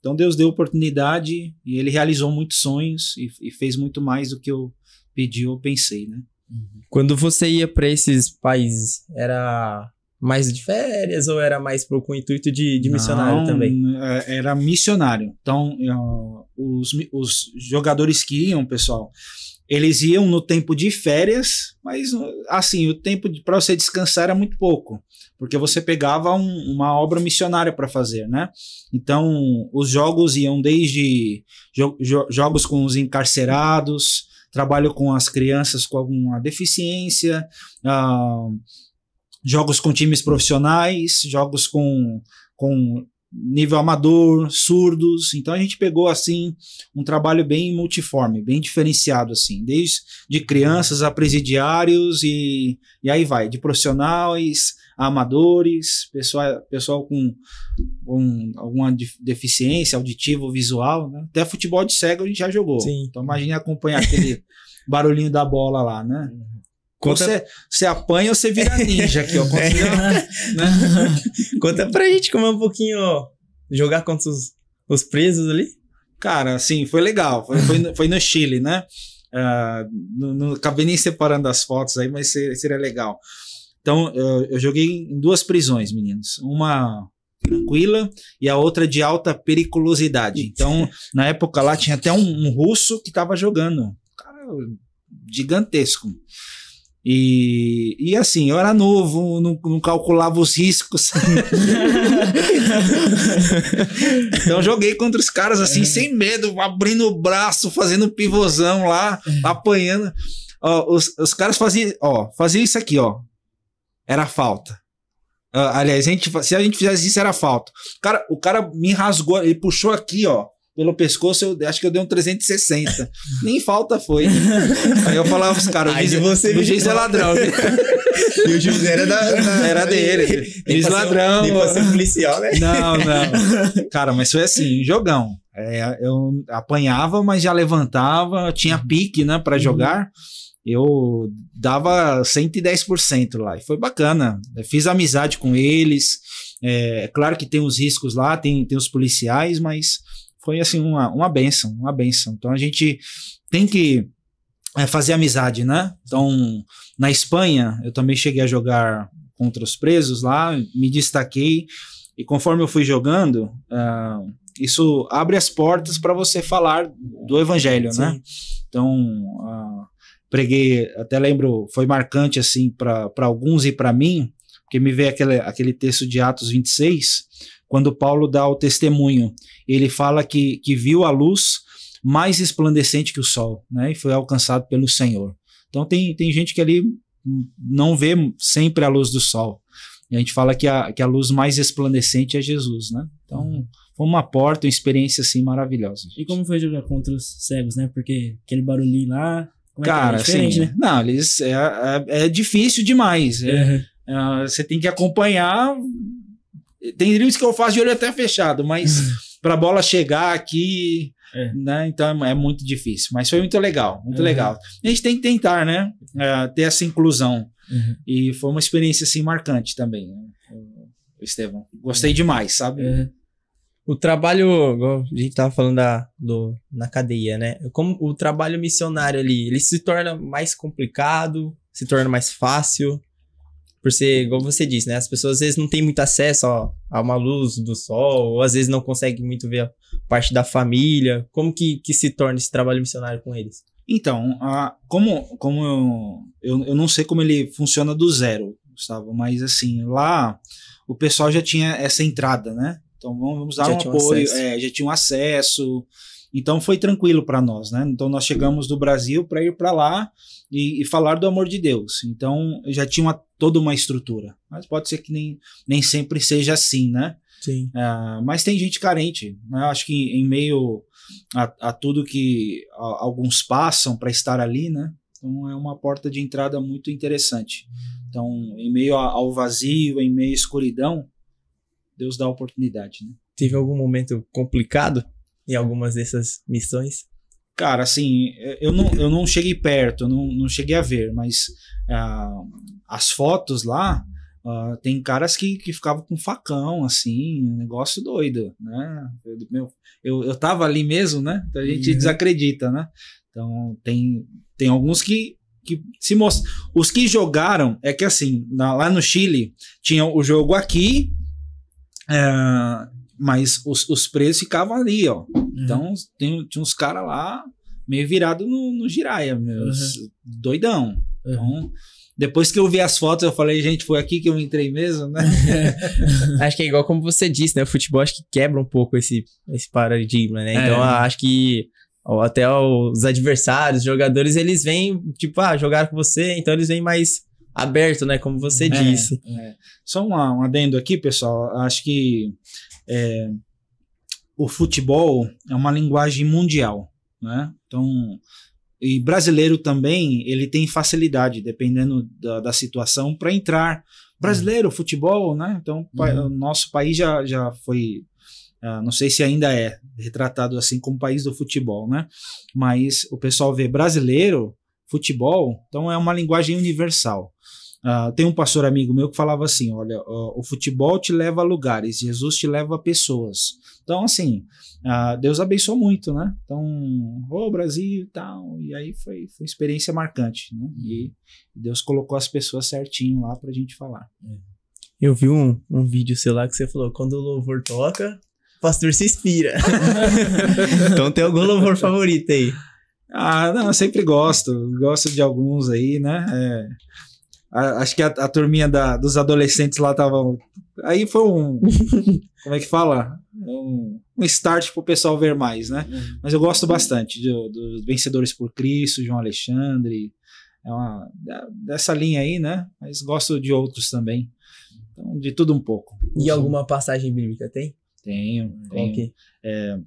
Então Deus deu oportunidade e ele realizou muitos sonhos e, e fez muito mais do que eu pedi ou pensei, né? Uhum. Quando você ia para esses países, era mais de férias ou era mais pro, com o intuito de, de missionário Não, também? É, era missionário. Então, é, os, os jogadores que iam, pessoal, eles iam no tempo de férias, mas assim, o tempo para você descansar era muito pouco, porque você pegava um, uma obra missionária para fazer, né? Então, os jogos iam desde jo jo jogos com os encarcerados, trabalho com as crianças com alguma deficiência, uh, jogos com times profissionais, jogos com, com nível amador, surdos. Então a gente pegou assim um trabalho bem multiforme, bem diferenciado assim, desde de crianças a presidiários e, e aí vai, de profissionais a amadores, pessoal, pessoal com, com alguma deficiência auditiva ou visual, né? até futebol de cego a gente já jogou. Sim. Então imagine acompanhar aquele barulhinho da bola lá, né? Uhum. Conta... você, você apanha ou você vira ninja aqui, ó. É. Conta, né? Conta pra gente comer é um pouquinho, ó, jogar contra os, os presos ali. Cara, assim, foi legal. Foi, foi, no, foi no Chile, né? Uh, ah, não, acabei nem separando as fotos aí, mas seria, seria legal. Então, eu, eu, joguei em duas prisões, meninos. Uma tranquila e a outra de alta periculosidade. Então, na época lá tinha até um, um russo que estava jogando. Cara, gigantesco. E, e assim, eu era novo, não, não calculava os riscos. então joguei contra os caras assim, é. sem medo, abrindo o braço, fazendo pivôzão lá, é. apanhando. Ó, os, os caras faziam, ó, faziam isso aqui, ó. Era falta. Uh, aliás, a gente, se a gente fizesse isso, era falta. O cara, o cara me rasgou, ele puxou aqui, ó pelo pescoço, eu acho que eu dei um 360. Nem falta foi. Aí eu falava pros caras, o juiz é ladrão. e o juiz era da, Era dele. Juiz ladrão. Nem ser policial, né? Não, não. Cara, mas foi assim, jogão. É, eu apanhava, mas já levantava, tinha uhum. pique, né, para uhum. jogar. Eu dava 110% lá e foi bacana. Eu fiz amizade com eles. É, é claro que tem os riscos lá, tem, tem os policiais, mas foi assim uma, uma benção, uma benção. Então a gente tem que é, fazer amizade, né? Então, na Espanha, eu também cheguei a jogar contra os presos lá, me destaquei, e conforme eu fui jogando, uh, isso abre as portas para você falar do evangelho, né? Sim. né? Então, uh, preguei, até lembro, foi marcante assim para alguns e para mim, porque me veio aquele, aquele texto de Atos 26, quando Paulo dá o testemunho. Ele fala que, que viu a luz mais resplandecente que o sol, né? E foi alcançado pelo Senhor. Então tem, tem gente que ali não vê sempre a luz do sol. E a gente fala que a, que a luz mais resplandecente é Jesus, né? Então uhum. foi uma porta, uma experiência assim maravilhosa. Gente. E como foi jogar contra os cegos, né? Porque aquele barulhinho lá. É, é Cara, é assim, né? não, eles é, é, é difícil demais. Uhum. você tem que acompanhar tem dribles que eu faço de olho até fechado, mas hum. para a bola chegar aqui, é. né? Então é, é muito difícil. Mas foi muito legal, muito uhum. legal. A gente tem que tentar, né? É, ter essa inclusão. Uhum. E foi uma experiência assim marcante também, né, Estevão. Gostei uhum. demais, sabe? Uhum. O trabalho, a gente tava falando da, do, na cadeia, né? Como o trabalho missionário ali, ele se torna mais complicado, se torna mais fácil por ser, igual você disse, né? As pessoas às vezes não têm muito acesso ó, a uma luz do sol, ou às vezes não conseguem muito ver a parte da família. Como que, que se torna esse trabalho missionário com eles? Então, a, como, como eu, eu, eu não sei como ele funciona do zero, Gustavo, mas assim, lá o pessoal já tinha essa entrada, né? Então vamos, vamos dar já um apoio, um é, já tinha um acesso, então foi tranquilo para nós, né? Então nós chegamos do Brasil para ir para lá e, e, falar do amor de Deus. Então já tinha uma, toda uma estrutura, mas pode ser que nem, nem sempre seja assim, né? Sim. Uh, mas tem gente carente. Né? Acho que em meio a, a tudo que a, alguns passam para estar ali, né? Então é uma porta de entrada muito interessante. Então, em meio a, ao vazio, em meio à escuridão, Deus dá a oportunidade. Né? Teve algum momento complicado em algumas dessas missões? Cara, assim, eu não, eu não cheguei perto, eu não, não cheguei a ver, mas uh, as fotos lá, uh, tem caras que, que ficavam com facão, assim, um negócio doido, né? Eu, meu, eu, eu tava ali mesmo, né? Então a gente uhum. desacredita, né? Então tem, tem alguns que, que se mostram. Os que jogaram, é que assim, na, lá no Chile, tinha o jogo aqui, eh, mas os, os presos ficavam ali, ó. Uhum. Então, tem, tinha uns caras lá meio virado no, no giraia, meus uhum. doidão. Uhum. Então, depois que eu vi as fotos, eu falei, gente, foi aqui que eu entrei mesmo, né? acho que é igual como você disse, né? O futebol acho que quebra um pouco esse, esse paradigma, né? Então, é. acho que até os adversários, jogadores, eles vêm, tipo, ah, jogaram com você, então eles vêm mais aberto, né? Como você é, disse. É. Só um, um adendo aqui, pessoal. Acho que é, o futebol é uma linguagem mundial, né? Então, e brasileiro também, ele tem facilidade, dependendo da, da situação, para entrar. Brasileiro, uhum. futebol, né? Então, uhum. o nosso país já, já foi, uh, não sei se ainda é, retratado assim como país do futebol, né? Mas o pessoal vê brasileiro, futebol, então é uma linguagem universal. Uh, tem um pastor amigo meu que falava assim: olha, uh, o futebol te leva a lugares, Jesus te leva a pessoas. Então, assim, uh, Deus abençoou muito, né? Então, ô oh, Brasil e tal. E aí foi, foi experiência marcante. Né? E uhum. Deus colocou as pessoas certinho lá pra gente falar. É. Eu vi um, um vídeo, sei lá, que você falou: quando o louvor toca, o pastor se inspira. então, tem algum louvor favorito aí? Ah, não, eu sempre gosto. Gosto de alguns aí, né? É a, acho que a, a turminha da, dos adolescentes lá estavam. Aí foi um. como é que fala? Um, um start pro pessoal ver mais, né? Uhum. Mas eu gosto bastante dos do Vencedores por Cristo, João Alexandre, é uma, dessa linha aí, né? Mas gosto de outros também. Então, de tudo um pouco. E alguma passagem bíblica tem? Tenho. tenho. Okay. É,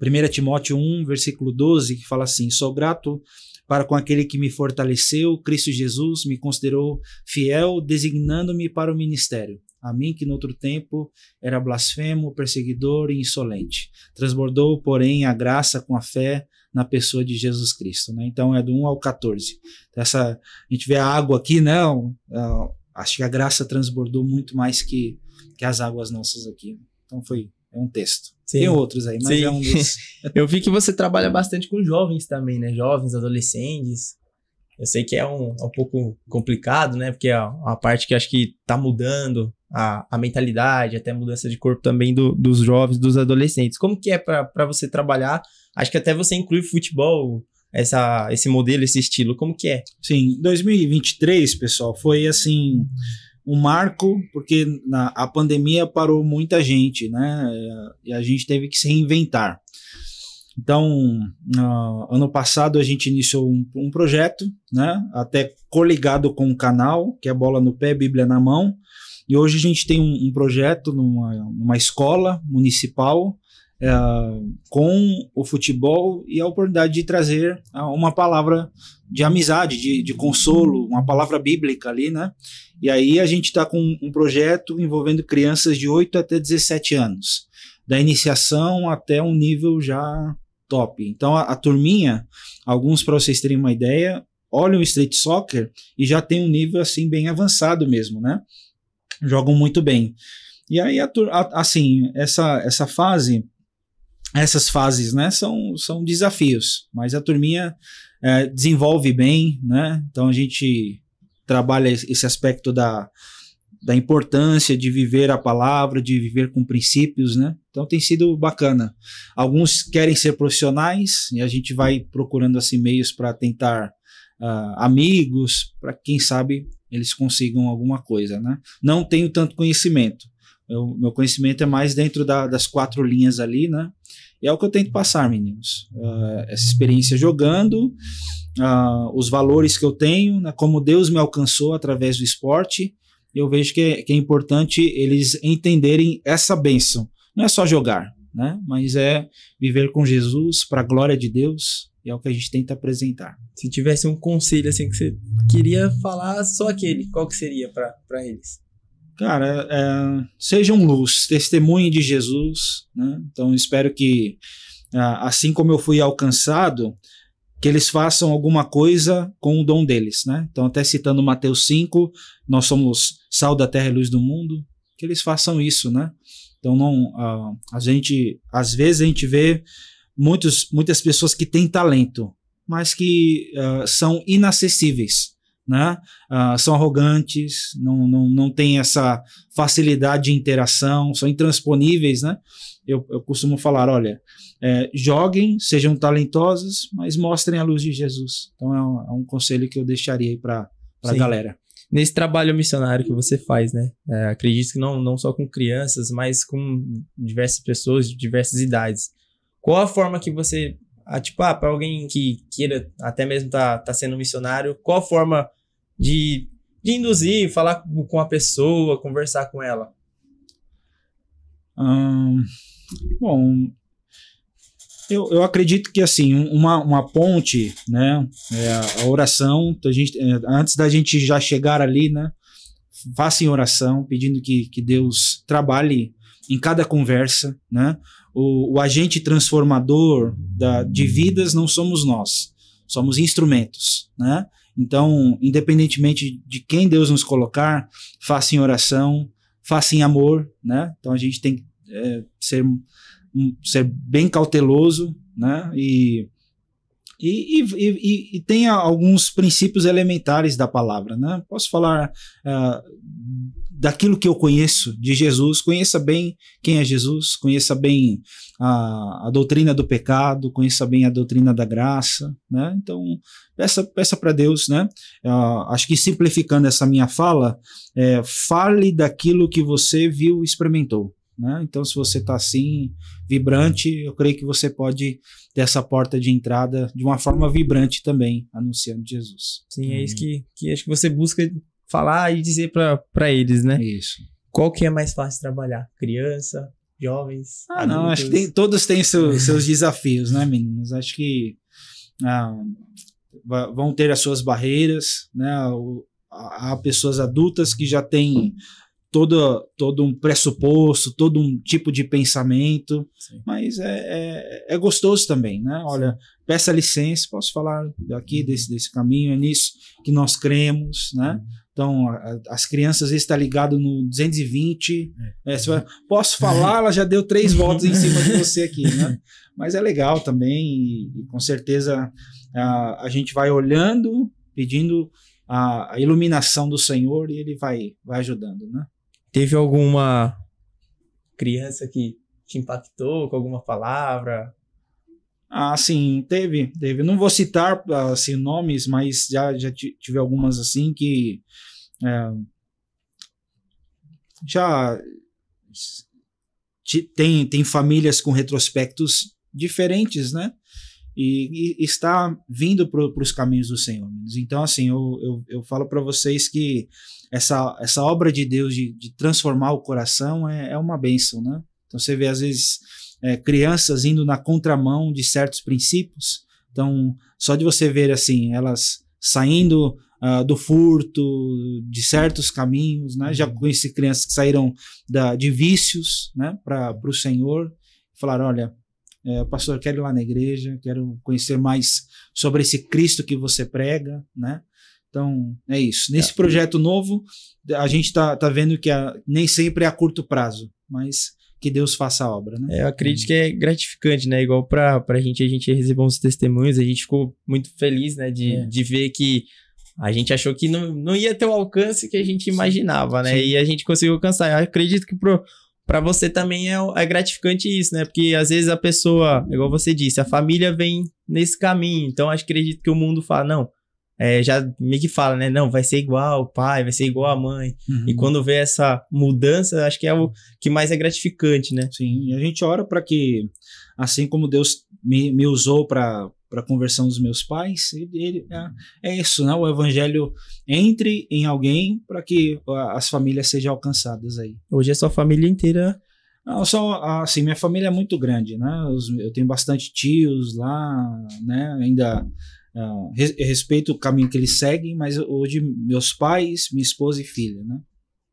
1 é, Timóteo 1, versículo 12, que fala assim: Sou grato para com aquele que me fortaleceu, Cristo Jesus, me considerou fiel, designando-me para o ministério. A mim, que no outro tempo era blasfemo, perseguidor e insolente. Transbordou, porém, a graça com a fé na pessoa de Jesus Cristo. Né? Então, é do 1 ao 14. Essa, a gente vê a água aqui, né? É, acho que a graça transbordou muito mais que, que as águas nossas aqui. Então, foi é um texto. Sim. Tem outros aí, mas Sim. é um dos. eu vi que você trabalha bastante com jovens também, né? Jovens, adolescentes. Eu sei que é um, é um pouco complicado, né? Porque é uma parte que acho que tá mudando a, a mentalidade, até mudança de corpo também do, dos jovens, dos adolescentes. Como que é para você trabalhar? Acho que até você inclui futebol, essa, esse modelo, esse estilo. Como que é? Sim, 2023, pessoal, foi assim um marco, porque na, a pandemia parou muita gente, né? E a gente teve que se reinventar. Então, uh, ano passado a gente iniciou um, um, projeto, né? Até coligado com o canal, que é Bola no Pé, Bíblia na Mão. E hoje a gente tem um, um projeto numa, numa escola municipal é, com o futebol e a oportunidade de trazer ah, uma palavra de amizade, de, de consolo, uma palavra bíblica ali, né? E aí a gente está com um projeto envolvendo crianças de 8 até 17 anos, da iniciação até um nível já top. Então a, a turminha, alguns para vocês terem uma ideia, olham o street soccer e já tem um nível assim bem avançado mesmo, né? Jogam muito bem. E aí, a, a, assim, essa, essa fase essas fases, né? São, são desafios, mas a turminha é, desenvolve bem, né? Então a gente trabalha esse aspecto da, da importância de viver a palavra, de viver com princípios, né? Então tem sido bacana. Alguns querem ser profissionais e a gente vai procurando assim meios para tentar uh, amigos, para quem sabe eles consigam alguma coisa, né? Não tenho tanto conhecimento. Eu, meu conhecimento é mais dentro da, das quatro linhas ali, né? E é o que eu tento passar, meninos. Uh, essa experiência jogando, uh, os valores que eu tenho, né, como Deus me alcançou através do esporte. Eu vejo que é, que é importante eles entenderem essa bênção. Não é só jogar, né? Mas é viver com Jesus para a glória de Deus e é o que a gente tenta apresentar. Se tivesse um conselho assim que você queria falar, só aquele, qual que seria para eles? Cara, é, sejam luz, testemunho de Jesus. Né? Então, espero que, é, assim como eu fui alcançado, que eles façam alguma coisa com o dom deles. Né? Então, até citando Mateus 5, nós somos sal da terra e luz do mundo, que eles façam isso. Né? Então, não, a, a gente, às vezes, a gente vê muitos, muitas pessoas que têm talento, mas que uh, são inacessíveis né? Ah, são arrogantes, não, não, não têm essa facilidade de interação, são intransponíveis, né? Eu, eu costumo falar, olha, é, joguem, sejam talentosos, mas mostrem a luz de Jesus. Então é um, é um conselho que eu deixaria aí para a galera. Nesse trabalho missionário que você faz, né? É, acredito que não, não só com crianças, mas com diversas pessoas de diversas idades. Qual a forma que você ah, tipo, ah, para alguém que queira até mesmo tá, tá sendo missionário, qual a forma de, de induzir, falar com a pessoa, conversar com ela? Hum, bom, eu, eu acredito que assim uma, uma ponte, né, é a oração, a gente, é, antes da gente já chegar ali, né, faça em oração, pedindo que, que Deus trabalhe em cada conversa, né, o, o agente transformador da, de vidas não somos nós, somos instrumentos, né, então, independentemente de quem Deus nos colocar, faça em oração, faça em amor, né? Então a gente tem que é, ser, ser bem cauteloso, né? E, e, e, e, e alguns princípios elementares da palavra, né? Posso falar uh, daquilo que eu conheço de Jesus, conheça bem quem é Jesus, conheça bem a, a doutrina do pecado, conheça bem a doutrina da graça, né? Então, peça, peça para Deus, né? Uh, acho que simplificando essa minha fala, é, fale daquilo que você viu e experimentou. Né? Então, se você está assim, vibrante, eu creio que você pode ter essa porta de entrada de uma forma vibrante também, anunciando Jesus. Sim, é isso uhum. que, que acho que você busca falar e dizer para eles, né? Isso. Qual que é mais fácil trabalhar? Criança, jovens? Ah, adultos? não, acho que tem, todos têm seu, seus desafios, né, meninos? Acho que ah, vão ter as suas barreiras, né? Há pessoas adultas que já têm todo, todo um pressuposto, todo um tipo de pensamento, Sim. mas é, é, é, gostoso também, né? Olha, peça licença, posso falar daqui desse, desse caminho, é nisso que nós cremos, né? Uhum. Então, a, as crianças, está ligado no 220. É. É, fala, posso falar? Ela já deu três voltas em cima de você aqui, né? Mas é legal também, e, e com certeza a, a gente vai olhando, pedindo a, a, iluminação do Senhor e ele vai, vai ajudando, né? Teve alguma criança que te impactou com alguma palavra? Assim, teve, teve. Não vou citar assim, nomes, mas já, já tive algumas assim que é, já tem, tem famílias com retrospectos diferentes, né? E, e está vindo para os caminhos do Senhor. Então, assim, eu, eu, eu falo para vocês que essa, essa obra de Deus de, de transformar o coração é, é uma bênção, né? Então, você vê, às vezes, é, crianças indo na contramão de certos princípios. Então, só de você ver assim, elas saindo uh, do furto, de certos caminhos, né? Já uhum. conheci crianças que saíram da, de vícios, né? Para o Senhor, falar, olha, é, pastor, quero ir lá na igreja, quero conhecer mais sobre esse Cristo que você prega, né? Então, é isso. Nesse é. projeto novo, a gente está tá vendo que a, nem sempre é a curto prazo, mas que Deus faça a obra, né? É, eu acredito que é gratificante, né? Igual pra, pra gente, a gente recebeu uns testemunhos, a gente ficou muito feliz, né? De, é. de ver que a gente achou que não, não ia ter o alcance que a gente imaginava, né? Sim. E a gente conseguiu alcançar. Eu acredito que pro, para você também é, é, gratificante isso, né? Porque às vezes a pessoa, igual você disse, a família vem nesse caminho. Então acredito que o mundo fala, não, é, já meio que fala, né? Não, vai ser igual o pai, vai ser igual a mãe. Uhum. E quando vê essa mudança, acho que é o que mais é gratificante, né? Sim, a gente ora para que, assim como Deus me, me usou para para conversão dos meus pais, ele, é, é, isso, né? O evangelho entre em alguém para que as famílias sejam alcançadas aí. Hoje é sua família inteira não, só, ah, assim, minha família é muito grande, né? Eu tenho bastante tios lá, né? Ainda Uh, respeito o caminho que eles seguem, mas hoje meus pais, minha esposa e filha, né?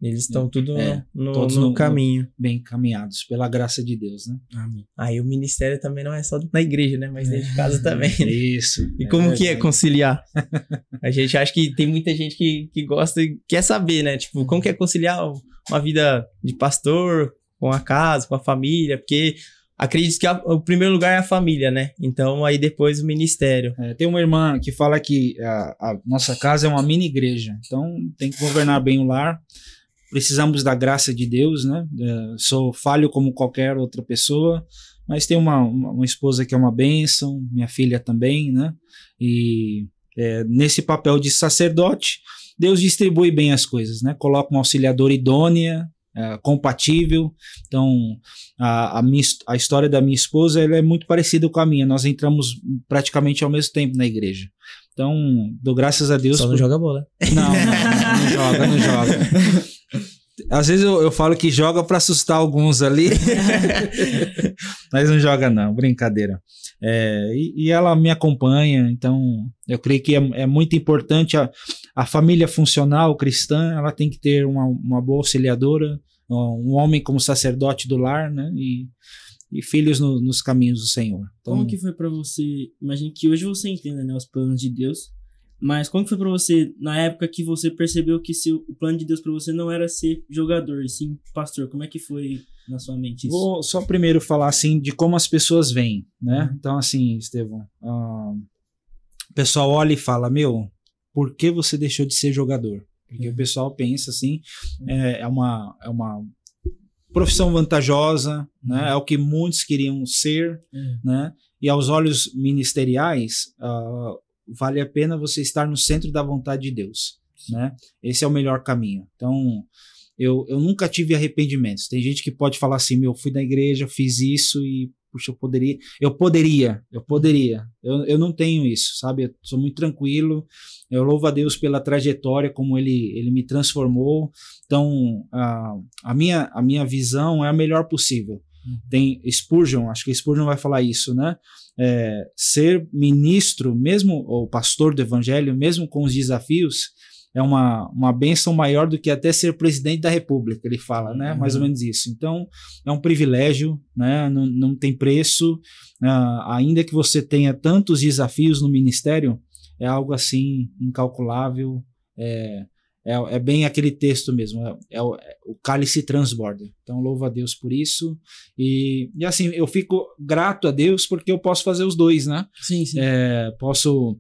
Eles estão tudo é, no, todos no, no caminho. No, bem caminhados, pela graça de Deus, né? Amém. Aí o ministério também não é só na igreja, né? Mas dentro de casa é, também. Né? Isso. E é como é, que é conciliar? A gente acha que tem muita gente que, que gosta e quer saber, né? Tipo, como que é conciliar uma vida de pastor com a casa, com a família? Porque acredito que a, o primeiro lugar é a família, né? Então aí depois o ministério. É, tem uma irmã que fala que a, a, nossa casa é uma mini igreja, então tem que governar bem o lar. Precisamos da graça de Deus, né? É, sou falho como qualquer outra pessoa, mas tem uma, uma, uma, esposa que é uma bênção, minha filha também, né? E é, nesse papel de sacerdote, Deus distribui bem as coisas, né? Coloca uma auxiliadora idônea, é, compatível. Então, a, a, minha, a história da minha esposa ela é muito parecida com a minha. Nós entramos praticamente ao mesmo tempo na igreja. Então, dou graças a Deus. Só não por... joga bola. Não, não, não joga, não joga. Às vezes eu, eu falo que joga para assustar alguns ali, mas não joga não, brincadeira. É, e, e, ela me acompanha, então eu creio que é, é muito importante a, a, família funcional cristã, ela tem que ter uma, uma boa auxiliadora, um homem como sacerdote do lar, né? E, e filhos no, nos caminhos do Senhor. Então, Como que foi para você? Imagine que hoje você entenda né, os planos de Deus mas como foi para você na época que você percebeu que seu, o plano de Deus para você não era ser jogador, e sim pastor? Como é que foi na sua mente isso? Vou só primeiro falar assim de como as pessoas veem, né? Uhum. Então assim, Estevão, uh, o pessoal olha e fala, meu, por que você deixou de ser jogador? Porque uhum. o pessoal pensa assim, uhum. é, é, uma é uma profissão vantajosa, né? Uhum. É o que muitos queriam ser, uhum. né? E aos olhos ministeriais, uh, vale a pena você estar no centro da vontade de Deus, né? Esse é o melhor caminho. Então, eu, eu nunca tive arrependimentos. Tem gente que pode falar assim, meu, fui na igreja, fiz isso e puxa, eu poderia, eu poderia, eu poderia. Eu, eu não tenho isso, sabe? Eu sou muito tranquilo. Eu louvo a Deus pela trajetória como ele, ele me transformou. Então, a, a minha a minha visão é a melhor possível. Tem Spurgeon, acho que Spurgeon vai falar isso, né? É, ser ministro, mesmo ou pastor do evangelho, mesmo com os desafios, é uma, uma benção maior do que até ser presidente da república, ele fala, né? Uhum. Mais ou uhum. menos isso. Então, é um privilégio, né? Não, não tem preço. Uh, ainda que você tenha tantos desafios no ministério, é algo assim incalculável. É, é, é bem aquele texto mesmo, é, é o, é, o cálice transborda. Então, louva a Deus por isso. E, e assim, eu fico grato a Deus porque eu posso fazer os dois, né? Sim, sim. É, posso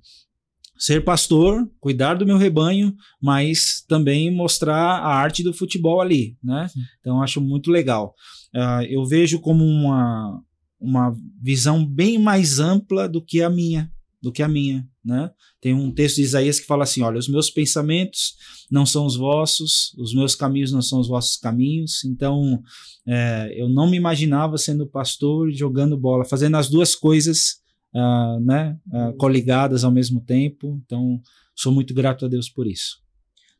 ser pastor, cuidar do meu rebanho, mas também mostrar a arte do futebol ali, né? Sim. Então acho muito legal. Uh, eu vejo como uma, uma visão bem mais ampla do que a minha, do que a minha, né? Tem um texto de Isaías que fala assim: "Olha, os meus pensamentos não são os vossos, os meus caminhos não são os vossos caminhos". Então, é, eu não me imaginava sendo pastor, jogando bola, fazendo as duas coisas, uh, né, uh, coligadas ao mesmo tempo. Então, sou muito grato a Deus por isso.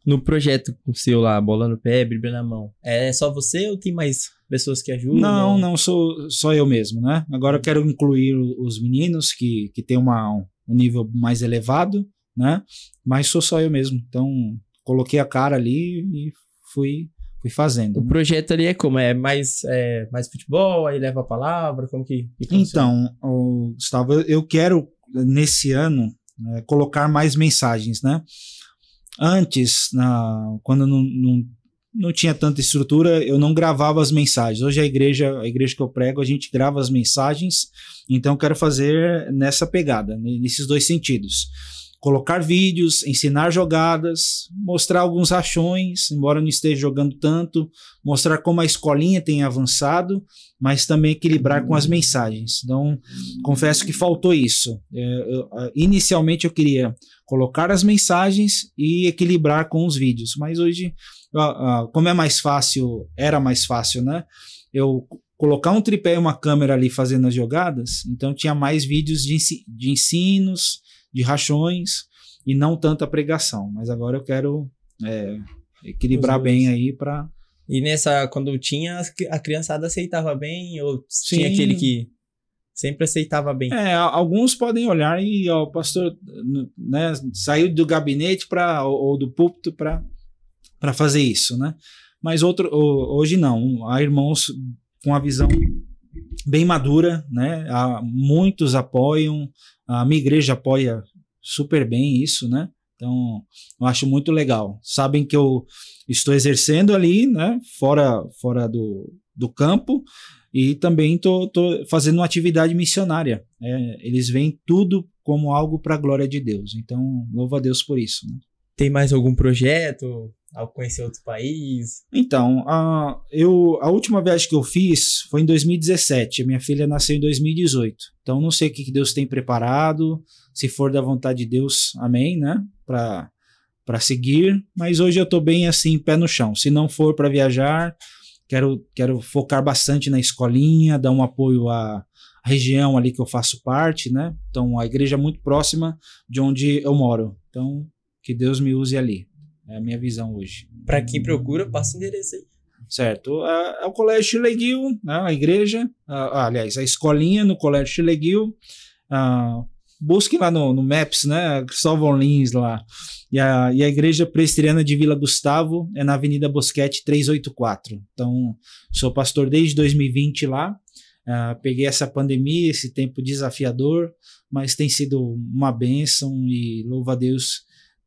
No projeto seu lá, bola no pé, bíblia na mão, é só você ou tem mais pessoas que ajudam? Não, não, sou só eu mesmo, né? Agora eu quero incluir os meninos que, que tem uma, um nível mais elevado, né? Mas sou só eu mesmo. Então, coloquei a cara ali e fui fui fazendo. O né? projeto ali é como? É mais, é mais futebol, aí leva a palavra, como que, que Então, o, Gustavo, eu, quero, nesse ano, é, colocar mais mensagens, né? Antes, na, quando não, não não tinha tanta estrutura, eu não gravava as mensagens. Hoje a igreja, a igreja que eu prego, a gente grava as mensagens, então eu quero fazer nessa pegada, nesses dois sentidos colocar vídeos, ensinar jogadas, mostrar alguns rachões, embora não esteja jogando tanto, mostrar como a escolinha tem avançado, mas também equilibrar com as mensagens. Então, confesso que faltou isso. É, eu, inicialmente eu queria colocar as mensagens e equilibrar com os vídeos, mas hoje, como é mais fácil, era mais fácil, né? Eu colocar um tripé e uma câmera ali fazendo as jogadas, então tinha mais vídeos de, ensi de ensinos de rachões e não tanta pregação. Mas agora eu quero é, equilibrar bem aí para. E nessa, quando tinha, a criançada aceitava bem? Ou Sim. tinha aquele que sempre aceitava bem? É, alguns podem olhar e ó, o pastor né, saiu do gabinete pra, ou, ou do púlpito para fazer isso, né? Mas outro, hoje não. Há irmãos com a visão bem madura, né? Há, ah, muitos apoiam, a minha igreja apoia super bem isso, né? Então, eu acho muito legal. Sabem que eu estou exercendo ali, né? Fora, fora do, do campo e também tô, tô fazendo uma atividade missionária. É, eles veem tudo como algo para a glória de Deus. Então, louva a Deus por isso. Né? Tem mais algum projeto? ao conhecer outro país? Então, a, eu, a última viagem que eu fiz foi em 2017. A minha filha nasceu em 2018. Então, não sei o que, que Deus tem preparado. Se for da vontade de Deus, amém, né? Para para seguir, mas hoje eu estou bem assim, pé no chão. Se não for para viajar, quero, quero focar bastante na escolinha, dar um apoio à região ali que eu faço parte, né? Então, a igreja é muito próxima de onde eu moro. Então, que Deus me use ali. É a minha visão hoje. Para quem procura, passa o endereço aí. Certo. É, é o Colégio Chileguil, né, a igreja, a, aliás, a escolinha no Colégio Chileguil. A, ah, busque lá no, no Maps, né? Cristóvão Lins lá. E a, e a Igreja Presteriana de Vila Gustavo é na Avenida Bosquete 384. Então, sou pastor desde 2020 lá. Uh, peguei essa pandemia, esse tempo desafiador, mas tem sido uma bênção e louvo a Deus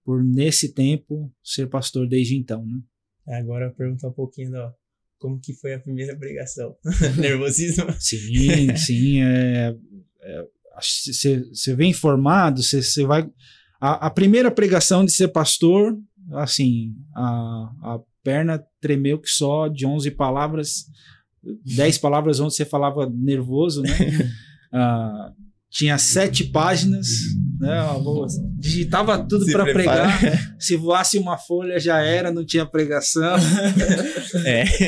por nesse tempo ser pastor desde então, né? Agora perguntar um pouquinho da como que foi a primeira pregação? Nervosismo? Sim, sim. Você é, é, vem formado, você vai. A, a, primeira pregação de ser pastor, assim, a, a perna tremeu que só de 11 palavras, 10 palavras onde você falava nervoso, né? Ah, tinha sete páginas né? Assim. Digitava tudo para pregar. É. Se voasse uma folha já era, não tinha pregação. é.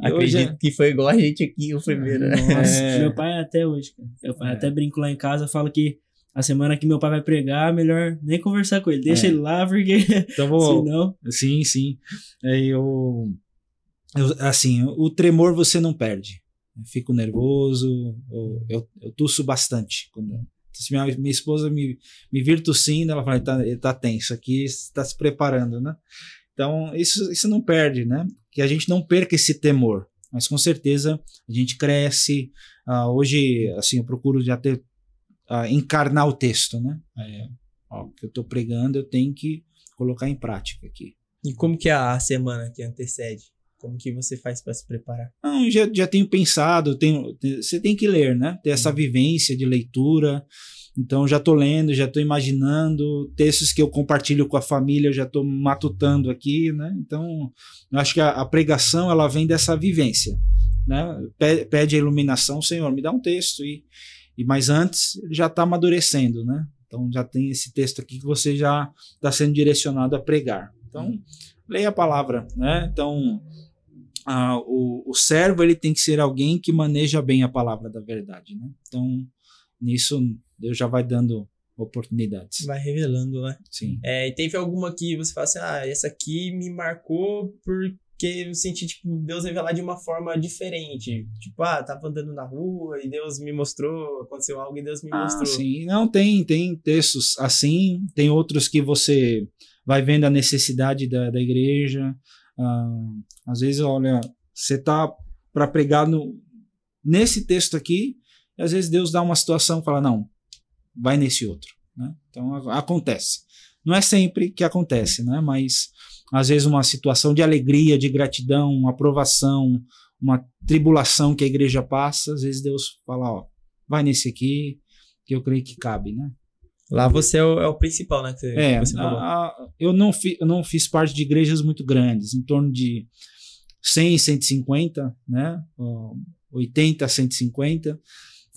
Acredito é... que foi igual a gente aqui o primeiro. Né? Nossa, é. meu pai é até hoje, Meu pai é. até brinco lá em casa, fala que a semana que meu pai vai pregar, melhor nem conversar com ele. Deixa é. ele lá, porque. Então vou. Sim, sim. Eu... eu. Assim, o tremor você não perde. Eu fico nervoso, eu, eu, eu tuço bastante quando, então, se minha, minha esposa me, me vir tossindo, ela fala, ele tá, tá tenso aqui, está se preparando, né? Então, isso, isso não perde, né? Que a gente não perca esse temor. Mas com certeza a gente cresce. Uh, hoje, assim, eu procuro já ter, uh, encarnar o texto, né? É, ó, que eu estou pregando, eu tenho que colocar em prática aqui. E como que é a semana que antecede? Como que você faz para se preparar? Não, ah, já, já tenho pensado, tenho, você tem que ler, né? Ter essa uhum. vivência de leitura. Então já estou lendo, já estou imaginando textos que eu compartilho com a família, eu já estou matutando aqui, né? Então eu acho que a, a pregação ela vem dessa vivência, né? Pede a iluminação, Senhor, me dá um texto e, e mas antes ele já está amadurecendo, né? Então já tem esse texto aqui que você já está sendo direcionado a pregar. Então uhum. leia a palavra, né? Então ah, o, o servo ele tem que ser alguém que maneja bem a palavra da verdade, né? Então, nisso Deus já vai dando oportunidades. Vai revelando, né? Sim. É, e teve alguma que você fala assim, ah, essa aqui me marcou porque eu senti, tipo, Deus revelar de uma forma diferente. Tipo, ah, tava andando na rua e Deus me mostrou, aconteceu algo e Deus me ah, mostrou. sim. Não, tem, tem textos assim, tem outros que você vai vendo a necessidade da, da igreja, ah, às vezes, olha, você tá para pregar no, nesse texto aqui, e às vezes Deus dá uma situação e fala, não, vai nesse outro. Né? Então a, acontece. Não é sempre que acontece, né? mas às vezes uma situação de alegria, de gratidão, uma aprovação, uma tribulação que a igreja passa, às vezes Deus fala, ó, vai nesse aqui, que eu creio que cabe, né? Lá você é o, é o principal, né? Você, é, a, a, eu, não fi, eu não fiz parte de igrejas muito grandes, em torno de 100, 150, né? 80, 150.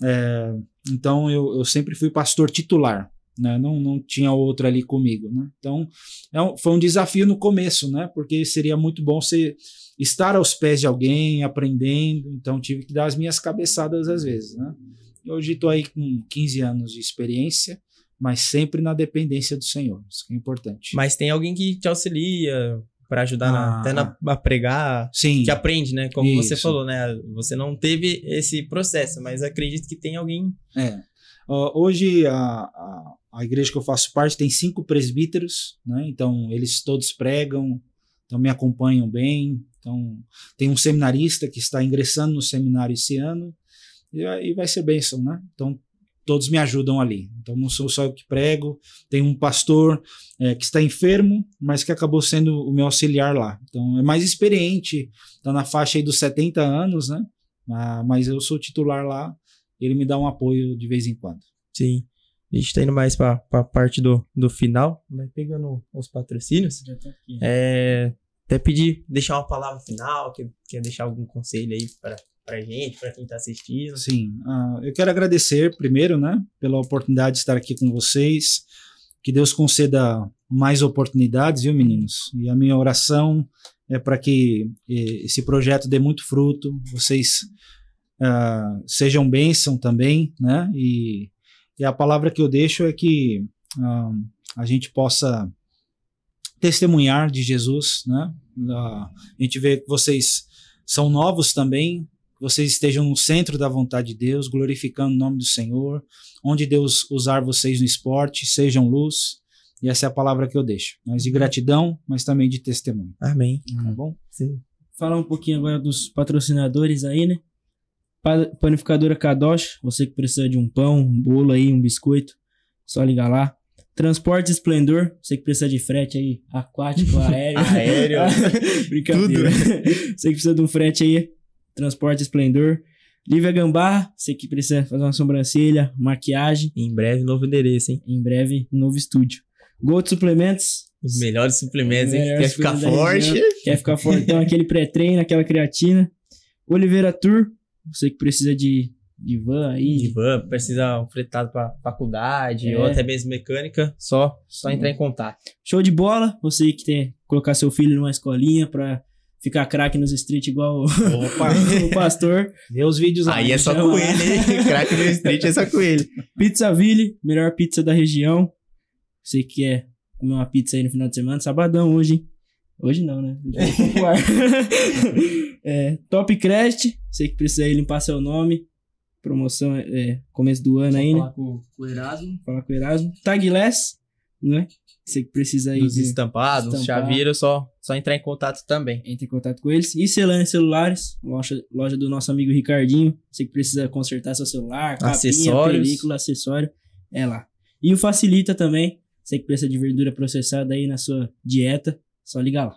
É, então eu, eu sempre fui pastor titular, né? Não, não tinha outra ali comigo, né? Então é um, foi um desafio no começo, né? Porque seria muito bom você estar aos pés de alguém, aprendendo. Então tive que dar as minhas cabeçadas às vezes, né? Hoje estou aí com 15 anos de experiência mas sempre na dependência do Senhor. Isso que é importante. Mas tem alguém que te auxilia para ajudar ah, na, até na, ah. a pregar, sim, que aprende, né? Como isso. você falou, né? Você não teve esse processo, mas acredito que tem alguém. É. Hoje a, a, a igreja que eu faço parte tem cinco presbíteros, né? Então eles todos pregam, então me acompanham bem. Então tem um seminarista que está ingressando no seminário esse ano e, e vai ser bênção, né? Então todos me ajudam ali. Então não sou só eu que prego, tem um pastor é, que está enfermo, mas que acabou sendo o meu auxiliar lá. Então é mais experiente, está na faixa aí dos 70 anos, né? Ah, mas eu sou titular lá, ele me dá um apoio de vez em quando. Sim. A gente está indo mais para a parte do, do final, mas pegando os patrocínios. É, até pedir, deixar uma palavra final, quer, quer deixar algum conselho aí para para gente, para quem está assistindo. Sim, uh, eu quero agradecer primeiro, né, pela oportunidade de estar aqui com vocês. Que Deus conceda mais oportunidades, viu, meninos? E a minha oração é para que esse projeto dê muito fruto, vocês uh, sejam bênção também, né? E, e, a palavra que eu deixo é que uh, a gente possa testemunhar de Jesus, né? Uh, a gente vê que vocês são novos também, que vocês estejam no centro da vontade de Deus, glorificando o nome do Senhor, onde Deus usar vocês no esporte, sejam luz. E essa é a palavra que eu deixo. Mas de uhum. gratidão, mas também de testemunho. Amém. Uhum. Tá bom? Sim. Falar um pouquinho agora dos patrocinadores aí, né? Panificadora Kadosh, você que precisa de um pão, um bolo aí, um biscoito, só ligar lá. Transporte Esplendor, você que precisa de frete aí, aquático, aéreo. aéreo. Brincadeira. Tudo. você que precisa de um frete aí, Transporte Esplendor. Lívia Gambá, você que precisa fazer uma sobrancelha, maquiagem. Em breve, novo endereço, hein? Em breve, novo estúdio. Gold Suplementos. Os melhores suplementos, hein? quer ficar forte? quer ficar forte? Então, aquele pré-treino, aquela creatina. Oliveira Tour, você que precisa de, de van aí. De van, precisa um fretado para faculdade é. ou até mesmo mecânica, só, só entrar em contato. Show de bola, você que tem colocar seu filho numa escolinha para ficar craque nos street igual o pastor. Vê os vídeos aí. Aí é né? só com ele, hein? craque no street é só com ele. Pizza Ville, melhor pizza da região. Você quer é comer uma pizza aí no final de semana? Sabadão hoje, hein? Hoje não, né? É, é, Top Crest, você que precisa aí limpar seu nome. Promoção é, é começo do ano aí ainda. Né? Falar com, o Erasmo. Falar com o Erasmo. Tagless, né? Você que precisa aí. Dos estampados, estampar. chaveiro só só entrar em contato também. Entre em contato com eles. E Celane Celulares, loja, loja do nosso amigo Ricardinho. Você que precisa consertar seu celular, capinha, película, acessório, é lá. E o Facilita também. Você que precisa de verdura processada aí na sua dieta, só ligar lá.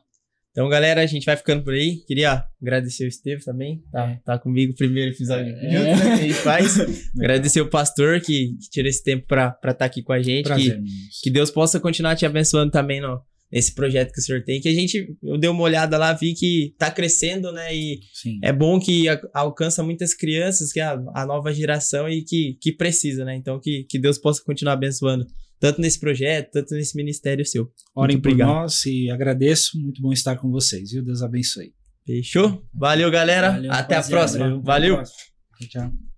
Então, galera, a gente vai ficando por aí. Queria agradecer o Estevam também, tá, é. tá comigo o primeiro episódio é. junto, né, que a gente faz. agradecer o pastor que, que tira esse tempo para estar tá aqui com a gente. Prazer, que, que Deus possa continuar te abençoando também não nesse projeto que o senhor tem, que a gente, eu dei uma olhada lá, vi que tá crescendo, né? E Sim. é bom que a, alcança muitas crianças, que é a, a, nova geração e que, que precisa, né? Então, que, que Deus possa continuar abençoando, tanto nesse projeto, tanto nesse ministério seu. Orem muito por nós e agradeço, muito bom estar com vocês, viu? Deus abençoe. Fechou? Valeu, galera. Valeu, Até a próxima. Valeu. Valeu. Até a próxima. Tchau.